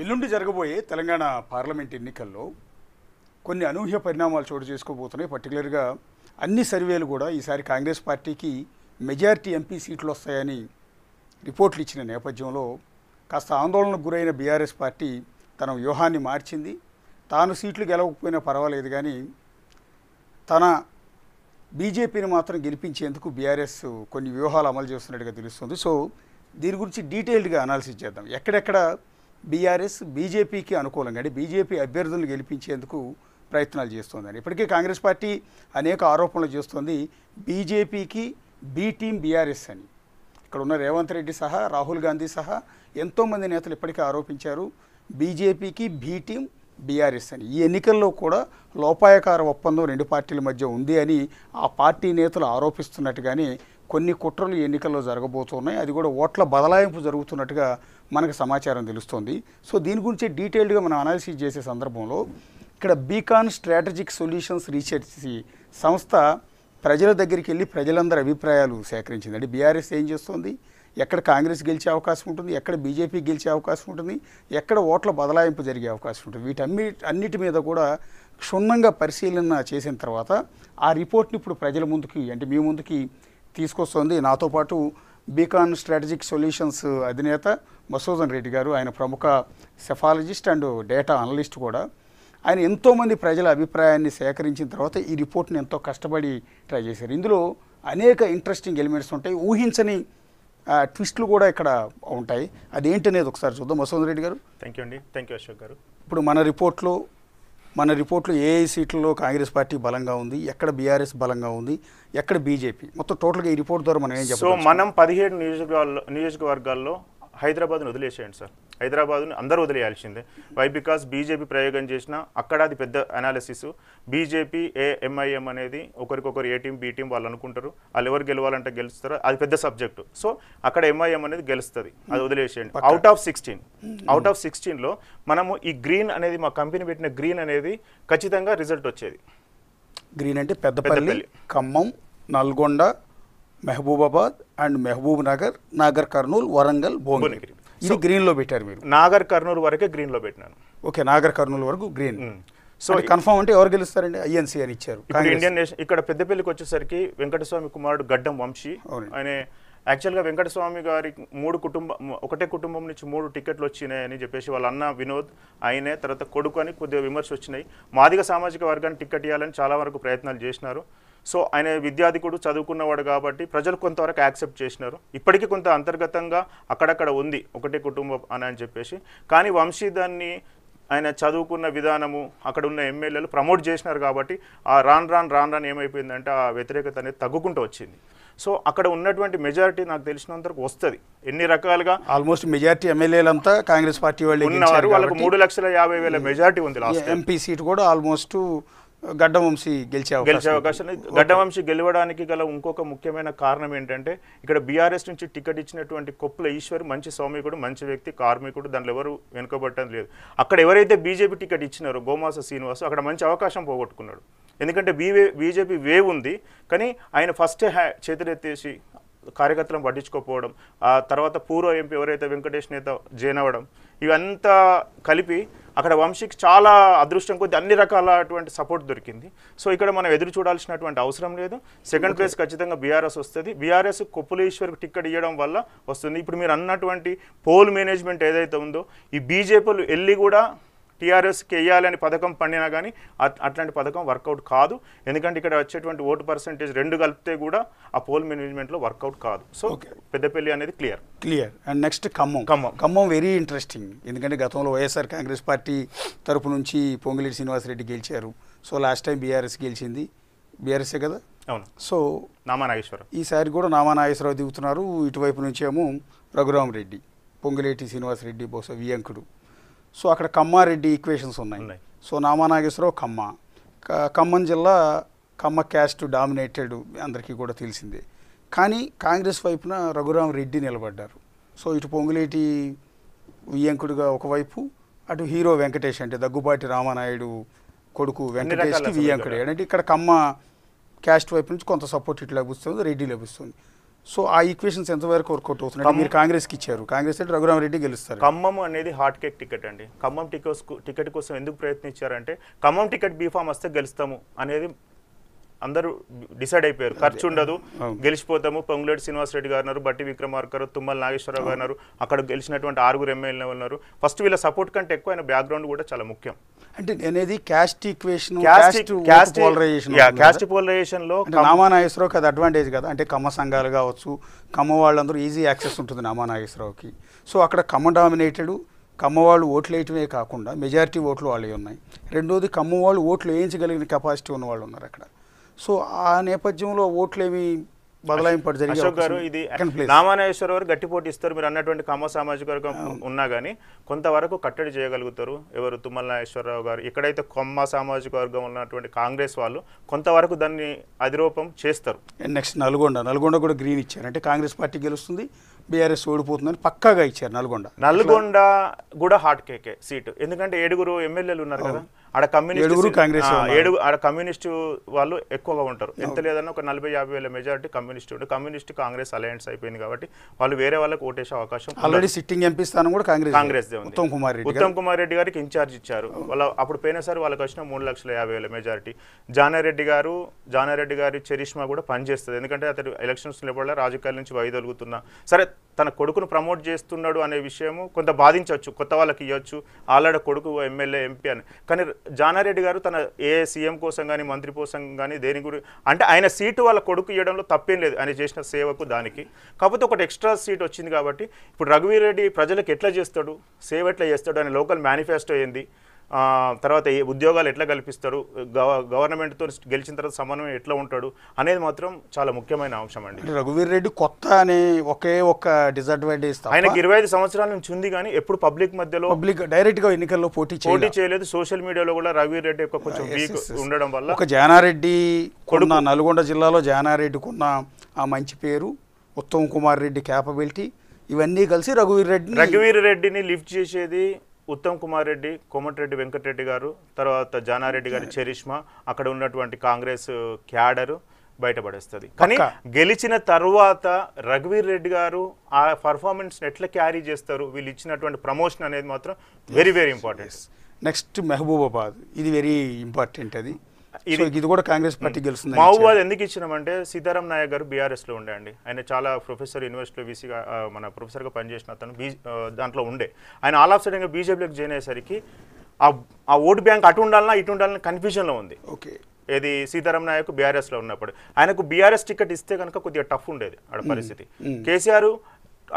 ఎల్లుండి జరగబోయే తెలంగాణ పార్లమెంట్ ఎన్నికల్లో కొన్ని అనూహ్య పరిణామాలు చోటు చేసుకోబోతున్నాయి పర్టికులర్గా అన్ని సర్వేలు కూడా ఈసారి కాంగ్రెస్ పార్టీకి మెజారిటీ ఎంపీ సీట్లు వస్తాయని రిపోర్ట్లు ఇచ్చిన నేపథ్యంలో కాస్త ఆందోళనకు గురైన బీఆర్ఎస్ పార్టీ తన వ్యూహాన్ని మార్చింది తాను సీట్లు గెలవకపోయినా పర్వాలేదు కానీ తన బీజేపీని మాత్రం గెలిపించేందుకు బీఆర్ఎస్ కొన్ని వ్యూహాలు అమలు చేస్తున్నట్టుగా తెలుస్తుంది సో దీని గురించి డీటెయిల్డ్గా అనాలిసిస్ చేద్దాం ఎక్కడెక్కడ బీఆర్ఎస్ బీజేపీకి అనుకూలంగా అంటే బీజేపీ అభ్యర్థులను గెలిపించేందుకు ప్రయత్నాలు చేస్తోందని ఇప్పటికే కాంగ్రెస్ పార్టీ అనేక ఆరోపణలు చేస్తోంది బీజేపీకి బీ టీం బీఆర్ఎస్ అని ఇక్కడ ఉన్న రేవంత్ రెడ్డి సహా రాహుల్ గాంధీ సహా ఎంతోమంది నేతలు ఇప్పటికే ఆరోపించారు బీజేపీకి బీ టీం బీఆర్ఎస్ అని ఈ ఎన్నికల్లో కూడా లోపాయకార ఒప్పందం రెండు పార్టీల మధ్య ఉంది అని ఆ పార్టీ నేతలు ఆరోపిస్తున్నట్టుగానే కొన్ని కుట్రలు ఎన్నికల్లో జరగబోతున్నాయి అది కూడా ఓట్ల బదలాయింపు జరుగుతున్నట్టుగా మనకు సమాచారం తెలుస్తోంది సో దీని గురించి డీటెయిల్డ్గా మనం అనాలిసిస్ చేసే సందర్భంలో ఇక్కడ బీకాన్ స్ట్రాటజిక్ సొల్యూషన్స్ రీసెర్చ్ సంస్థ ప్రజల దగ్గరికి వెళ్ళి ప్రజలందరి అభిప్రాయాలు సేకరించింది అంటే బీఆర్ఎస్ ఏం చేస్తుంది ఎక్కడ కాంగ్రెస్ గెలిచే అవకాశం ఉంటుంది ఎక్కడ బీజేపీ గెలిచే అవకాశం ఉంటుంది ఎక్కడ ఓట్ల బదలాయింపు జరిగే అవకాశం ఉంటుంది వీటన్ని అన్నిటి మీద కూడా క్షుణ్ణంగా పరిశీలన చేసిన తర్వాత ఆ రిపోర్ట్ని ఇప్పుడు ప్రజల ముందుకి అంటే మీ ముందుకి తీసుకొస్తోంది నాతో పాటు బీకాన్ స్ట్రాటజిక్ సొల్యూషన్స్ అధినేత మసూదన్ రెడ్డి గారు ఆయన ప్రముఖ సెఫాలజిస్ట్ అండ్ డేటా అనలిస్ట్ కూడా ఆయన ఎంతోమంది ప్రజల అభిప్రాయాన్ని సేకరించిన తర్వాత ఈ రిపోర్ట్ని ఎంతో కష్టపడి ట్రై చేశారు ఇందులో అనేక ఇంట్రెస్టింగ్ ఎలిమెంట్స్ ఉంటాయి ఊహించని ట్విస్ట్లు కూడా ఇక్కడ ఉంటాయి అదేంటనేది ఒకసారి చూద్దాం మసోదన్ రెడ్డి గారు థ్యాంక్ యూ అండి థ్యాంక్ యూ అశోక్ గారు ఇప్పుడు మన రిపోర్ట్లో మన రిపోర్ట్లో ఏ సీట్లలో కాంగ్రెస్ పార్టీ బలంగా ఉంది ఎక్కడ బీఆర్ఎస్ బలంగా ఉంది ఎక్కడ బీజేపీ మొత్తం టోటల్గా ఈ రిపోర్ట్ ద్వారా మనం ఏం చెప్పాలి సో మనం పదిహేడు నియోజకవర్గాల్లో నియోజకవర్గాల్లో హైదరాబాద్ను వదిలేసేయండి సార్ హైదరాబాద్ను అందరూ వదిలేయాల్సిందే వై బికాస్ బీజేపీ ప్రయోగం చేసిన అక్కడ అది పెద్ద అనాలిసిస్ బీజేపీ ఏఎంఐఎం అనేది ఒకరికొకరు ఏ టీం బి టీం వాళ్ళు అనుకుంటారు వాళ్ళు ఎవరు గెలవాలంటే గెలుస్తారో అది పెద్ద సబ్జెక్టు సో అక్కడ ఎంఐఎం అనేది గెలుస్తుంది అది hmm. వదిలేసేయండి out of sixteen out of సిక్స్టీన్లో మనము ఈ గ్రీన్ అనేది మా కంపెనీ పెట్టిన గ్రీన్ అనేది ఖచ్చితంగా రిజల్ట్ వచ్చేది గ్రీన్ అంటే Peddapalli Khammam Nalgonda Mahabubabad and Mahabubnagar Nagarkurnool Warangal Bhuvanagiri ఇది గ్రీన్లో పెట్టారు మీరు నాగర్ కర్నూలు వరకే గ్రీన్లో పెట్టినాను ఓకే నాగర్ కర్నూలు వరకు గ్రీన్ సో కన్ఫర్మ్ అంటే ఎవరు గెలుస్తారండి ఐఎన్సీ అని ఇచ్చారు ఇండియన్ నేషన్ ఇక్కడ పెద్దపల్లికి వచ్చేసరికి వెంకటస్వామి కుమారుడు గడ్డం వంశీ ఆయన యాక్చువల్గా వెంకటస్వామి గారి మూడు కుటుంబం ఒకటే కుటుంబం నుంచి మూడు టికెట్లు వచ్చినాయని చెప్పేసి వాళ్ళ అన్న వినోద్ ఆయనే తర్వాత కొడుకు అని కొద్దిగా విమర్శ వచ్చినాయి మాదిగ సామాజిక వర్గాన్ని టికెట్ ఇవ్వాలని చాలా వరకు ప్రయత్నాలు చేసినారు సో ఆయన విద్యాధికుడు చదువుకున్నవాడు కాబట్టి ప్రజలు కొంతవరకు యాక్సెప్ట్ చేసినారు ఇప్పటికీ కొంత అంతర్గతంగా అక్కడక్కడ ఉంది ఒకటే కుటుంబం అని అని చెప్పేసి కానీ వంశీధాన్ని ఆయన చదువుకున్న విధానము అక్కడ ఉన్న ఎమ్మెల్యేలు ప్రమోట్ చేసినారు కాబట్టి ఆ రాన్ రాన్ రాన్ రాన్ ఏమైపోయిందంటే ఆ వ్యతిరేకత అనేది తగ్గుకుంటూ వచ్చింది సో అక్కడ ఉన్నటువంటి మెజారిటీ నాకు తెలిసినంతవరకు వస్తుంది ఎన్ని రకాలుగా ఆల్మోస్ట్ మెజారిటీ ఎమ్మెల్యేలంతా కాంగ్రెస్ పార్టీ వాళ్ళు ఉన్నారు వాళ్ళకి మూడు లక్షల యాభై వేల మెజారిటీ ఉంది ఎంపీ సీట్ కూడా ఆల్మోస్ట్ గడ్డవంశీ గెలిచే గెలిచే అవకాశం గడ్డవంశీ గెలవడానికి గల ఇంకొక ముఖ్యమైన కారణం ఏంటంటే ఇక్కడ బీఆర్ఎస్ నుంచి టికెట్ ఇచ్చినటువంటి కొప్పుల ఈశ్వర్ మంచి సౌమికుడు మంచి వ్యక్తి కార్మికుడు దానిలో ఎవరు వెనుకబట్టడం లేదు అక్కడ ఎవరైతే బీజేపీ టికెట్ ఇచ్చినారో గోమాస శ్రీనివాస్ అక్కడ మంచి అవకాశం పోగొట్టుకున్నాడు ఎందుకంటే బీవే బీజేపీ వేవ్ ఉంది కానీ ఆయన ఫస్ట్ హ్యా చేతులెత్తేసి కార్యకర్తలను పట్టించుకోకపోవడం ఆ తర్వాత పూర్వ ఎంపీ ఎవరైతే వెంకటేష్ నేత జైన్ అవ్వడం ఇవంతా కలిపి అక్కడ వంశీకి చాలా అదృష్టం కొద్ది అన్ని రకాలటువంటి సపోర్ట్ దొరికింది సో ఇక్కడ మనం ఎదురు చూడాల్సినటువంటి అవసరం లేదు సెకండ్ ప్లేస్ ఖచ్చితంగా బీఆర్ఎస్ వస్తుంది బీఆర్ఎస్ కొప్పులేశ్వర్కి టిక్కెట్ ఇవ్వడం వల్ల వస్తుంది ఇప్పుడు మీరు అన్నటువంటి పోల్ మేనేజ్మెంట్ ఏదైతే ఉందో ఈ బీజేపీలు వెళ్ళి కూడా టీఆర్ఎస్ కేయాలని పథకం పండినా కానీ అట్లాంటి పథకం వర్కౌట్ కాదు ఎందుకంటే ఇక్కడ వచ్చేటువంటి ఓటు పర్సంటేజ్ రెండు కలిపితే కూడా ఆ పోల్ మేనేజ్మెంట్లో వర్కౌట్ కాదు సో పెద్దపల్లి అనేది clear clear and next Khammam Khammam Khammam very interesting ఎందుకంటే గతంలో వైఎస్ఆర్ కాంగ్రెస్ పార్టీ తరపు నుంచి పొంగిలేటి శ్రీనివాసరెడ్డి గెలిచారు సో లాస్ట్ టైం బీఆర్ఎస్ గెలిచింది బీఆర్ఎస్ఏ కదా అవును సో నామానాగేశ్వరరావు ఈసారి కూడా నామానాగేశ్వరరావు దిగుతున్నారు ఇటువైపు నుంచేమో రఘురామరెడ్డి పొంగిలేటి శ్రీనివాసరెడ్డి బహుశా వియంకుడు సో అక్కడ కమ్మారెడ్డి ఈక్వేషన్స్ ఉన్నాయి సో నామానాగేశ్వరరావు కమ్మ ఖమ్మం జిల్లా కమ్మ క్యాస్ట్ డామినేటెడ్ అందరికీ కూడా తెలిసిందే కానీ కాంగ్రెస్ వైపున రఘురామ్ రెడ్డి నిలబడ్డారు సో ఇటు పొంగులేటి వియ్యంకుడిగా ఒకవైపు అటు హీరో వెంకటేష్ అంటే దగ్గుబాటి రామానాయుడు కొడుకు వెంకటేష్కి వియ్యంకుడే అంటే ఇక్కడ కమ్మ క్యాస్ట్ వైపు నుంచి కొంత సపోర్ట్ ఇటు లభిస్తుంది రెడ్డి లభిస్తుంది సో ఆ ఈక్వేషన్స్ ఎంతవరకు వర్కౌట్ అవుతున్నాయి మీరు కాంగ్రెస్కి ఇచ్చారు కాంగ్రెస్ అంటే రఘురామరెడ్డి గెలుస్తారు ఖమ్మం అనేది హార్ట్ కేక్ టికెట్ అండి ఖమ్మం టికెట్ టికెట్ కోసం ఎందుకు ప్రయత్నించారంటే ఖమ్మం టికెట్ బీఫామ్ వస్తే గెలుస్తాము అనేది అందరూ డిసైడ్ అయిపోయారు ఖర్చు ఉండదు గెలిచిపోతాము పొంగులేటి శ్రీనివాస్ రెడ్డి గారు బట్టి విక్రమార్కర్ తుమ్మల నాగేశ్వరరావు గారు అక్కడ గెలిచినటువంటి ఆరుగురు ఎమ్మెల్యే ఉన్నారు ఫస్ట్ వీళ్ళ సపోర్ట్ కంటే ఎక్కువ ఆయన బ్యాక్గ్రౌండ్ కూడా చాలా ముఖ్యం అంటే నేనేది caste equation caste polarization caste polarization లో అది అడ్వాంటేజ్ కదా అంటే కమ్మ సంఘాలు కావచ్చు కమ్మ వాళ్ళందరూ ఈజీ యాక్సెస్ ఉంటుంది నామానాగేశ్వరావుకి సో అక్కడ కమ్మ డామినేటెడ్ కమ్మవాళ్ళు ఓట్లు వేయటమే కాకుండా మెజారిటీ ఓట్లు వాళ్ళే ఉన్నాయి రెండోది కమ్మవాళ్ళు ఓట్లు వేయించగలిగిన కెపాసిటీ ఉన్న వాళ్ళు ఉన్నారు అక్కడ సో ఆ నేపథ్యంలో ఓట్లేమి బదలాయింపడు జరిగింది అశోక్ గారు ఇది రామానాయేశ్వర వారు గట్టి పోటీ ఇస్తారు మీరు అన్నటువంటి కామ సామాజిక వర్గం ఉన్నా కానీ కొంతవరకు కట్టడి చేయగలుగుతారు ఎవరు తుమ్మల నాగేశ్వరరావు గారు ఎక్కడైతే కొమ్మ సామాజిక వర్గం ఉన్నటువంటి కాంగ్రెస్ వాళ్ళు కొంతవరకు దాన్ని అధిరూపం చేస్తారు నెక్స్ట్ నల్గొండ నల్గొండ కూడా గ్రీన్ ఇచ్చారు అంటే కాంగ్రెస్ పార్టీ గెలుస్తుంది బీఆర్ఎస్ ఓడిపోతుందని పక్కాగా ఇచ్చారు నల్గొండ నల్గొండ కూడా హాట్ కేకే సీటు ఎందుకంటే ఏడుగురు ఎమ్మెల్యేలు ఉన్నారు కదా ఆడ కమ్యూనిస్ట్ కాంగ్రెస్ ఏడు ఆడ కమ్యూనిస్టు వాళ్ళు ఎక్కువగా ఉంటారు ఎంత లేదన్నా ఒక నలభై యాభై వేల మెజారిటీ కమ్యూనిస్ట్ ఉండే కమ్యూనిస్ట్ కాంగ్రెస్ అలయన్స్ అయిపోయింది కాబట్టి వాళ్ళు వేరే వాళ్ళకి ఓటేసే అవకాశం ఆల్రెడీ సిట్టింగ్ ఎంపీ స్థానం కూడా కాంగ్రెస్ కాంగ్రెస్ ఉత్తమ్ కుమార్ రెడ్డి ఉత్తమ్ కుమార్ రెడ్డి గారికి ఇన్ఛార్జ్ ఇచ్చారు వాళ్ళ అప్పుడు పోయినసారి వాళ్ళకి వచ్చిన మూడు లక్షల యాభై వేల మెజారిటీ జానారెడ్డి గారు జానారెడ్డి గారి చరిష్మా కూడా పనిచేస్తుంది ఎందుకంటే అతడు ఎలక్షన్స్ లేకుండా రాజకీయాల నుంచి వైదొలుగుతున్నా సరే తన కొడుకును ప్రమోట్ చేస్తున్నాడు అనే విషయము కొంత బాధించవచ్చు కొత్త వాళ్ళకి ఇవ్వచ్చు ఆల్రెడీ కొడుకు ఎమ్మెల్యే ఎంపీ అని కానీ జానారెడ్డి గారు తన ఏ సీఎం కోసం కానీ మంత్రి కోసం కానీ దేని గురి అంటే ఆయన సీటు వాళ్ళ కొడుకు ఇవ్వడంలో తప్పేం లేదు ఆయన చేసిన సేవకు దానికి కాకపోతే ఒకటి ఎక్స్ట్రా సీట్ వచ్చింది కాబట్టి ఇప్పుడు రఘువీర్ రెడ్డి ప్రజలకు ఎట్లా చేస్తాడు సేవ ఎట్లా చేస్తాడు అనే లోకల్ మేనిఫెస్టో ఏంది తర్వాత ఉద్యోగాలు ఎట్లా కల్పిస్తారు గవర్నమెంట్తో గెలిచిన తర్వాత సమన్వయం ఎట్లా ఉంటాడు అనేది మాత్రం చాలా ముఖ్యమైన అంశం అండి రఘువీర్ రెడ్డి కొత్త అని ఒకే ఒక డిసడ్వాంటేజ్ ఆయనకి ఇరవై ఐదు సంవత్సరాల నుంచి ఉంది కానీ ఎప్పుడు పబ్లిక్ మధ్యలో పబ్లిక్ డైరెక్ట్ గా ఎన్నికల్లో పోటీ పోటీ చేయలేదు సోషల్ మీడియాలో కూడా రఘువీర్ రెడ్డి యొక్క కొంచెం వీక్ ఉండడం వల్ల ఒక జానారెడ్డి కొడుకు నల్గొండ జిల్లాలో జానారెడ్డికున్న ఆ మంచి పేరు ఉత్తమ్ కుమార్ రెడ్డి క్యాపబిలిటీ ఇవన్నీ కలిసి రఘువీర్ రెడ్డి రఘువీర్ రెడ్డిని లిఫ్ట్ చేసేది ఉత్తమ్ కుమార్ రెడ్డి కోమటిరెడ్డి వెంకటరెడ్డి గారు తర్వాత జానారెడ్డి గారి చరిష్మా అక్కడ ఉన్నటువంటి కాంగ్రెస్ క్యాడరు బయటపడేస్తుంది కానీ గెలిచిన తర్వాత రఘువీర్ రెడ్డి గారు ఆ పర్ఫార్మెన్స్ ఎట్లా క్యారీ చేస్తారు వీళ్ళు ఇచ్చినటువంటి ప్రమోషన్ అనేది మాత్రం very very important next Mahabubabad ఇది వెరీ ఇంపార్టెంట్ అది ఇది కూడా కాంగ్రెస్ పార్టీ గెలుస్తుంది మావోవాది ఎందుకు ఇచ్చినామంటే సీతారాం నాయక్ గారు బీఆర్ఎస్ లో ఉండే అండి ఆయన చాలా ప్రొఫెసర్ యూనివర్సిటీలో వీసీగా మన ప్రొఫెసర్ గా పనిచేసిన అతను దాంట్లో ఉండే ఆయన ఆల్ ఆఫ్ సడన్గా బీజేపీలోకి జాయిన్ అయ్యేసరికి ఆ ఓటు బ్యాంక్ అటు ఉండాలన్నా ఇటు కన్ఫ్యూజన్ లో ఉంది ఓకే ఏది సీతారాం నాయక్ బీఆర్ఎస్ లో ఉన్నప్పుడు ఆయనకు బీఆర్ఎస్ టికెట్ ఇస్తే కనుక కొద్దిగా టఫ్ ఉండేది ఆడ పరిస్థితి కేసీఆర్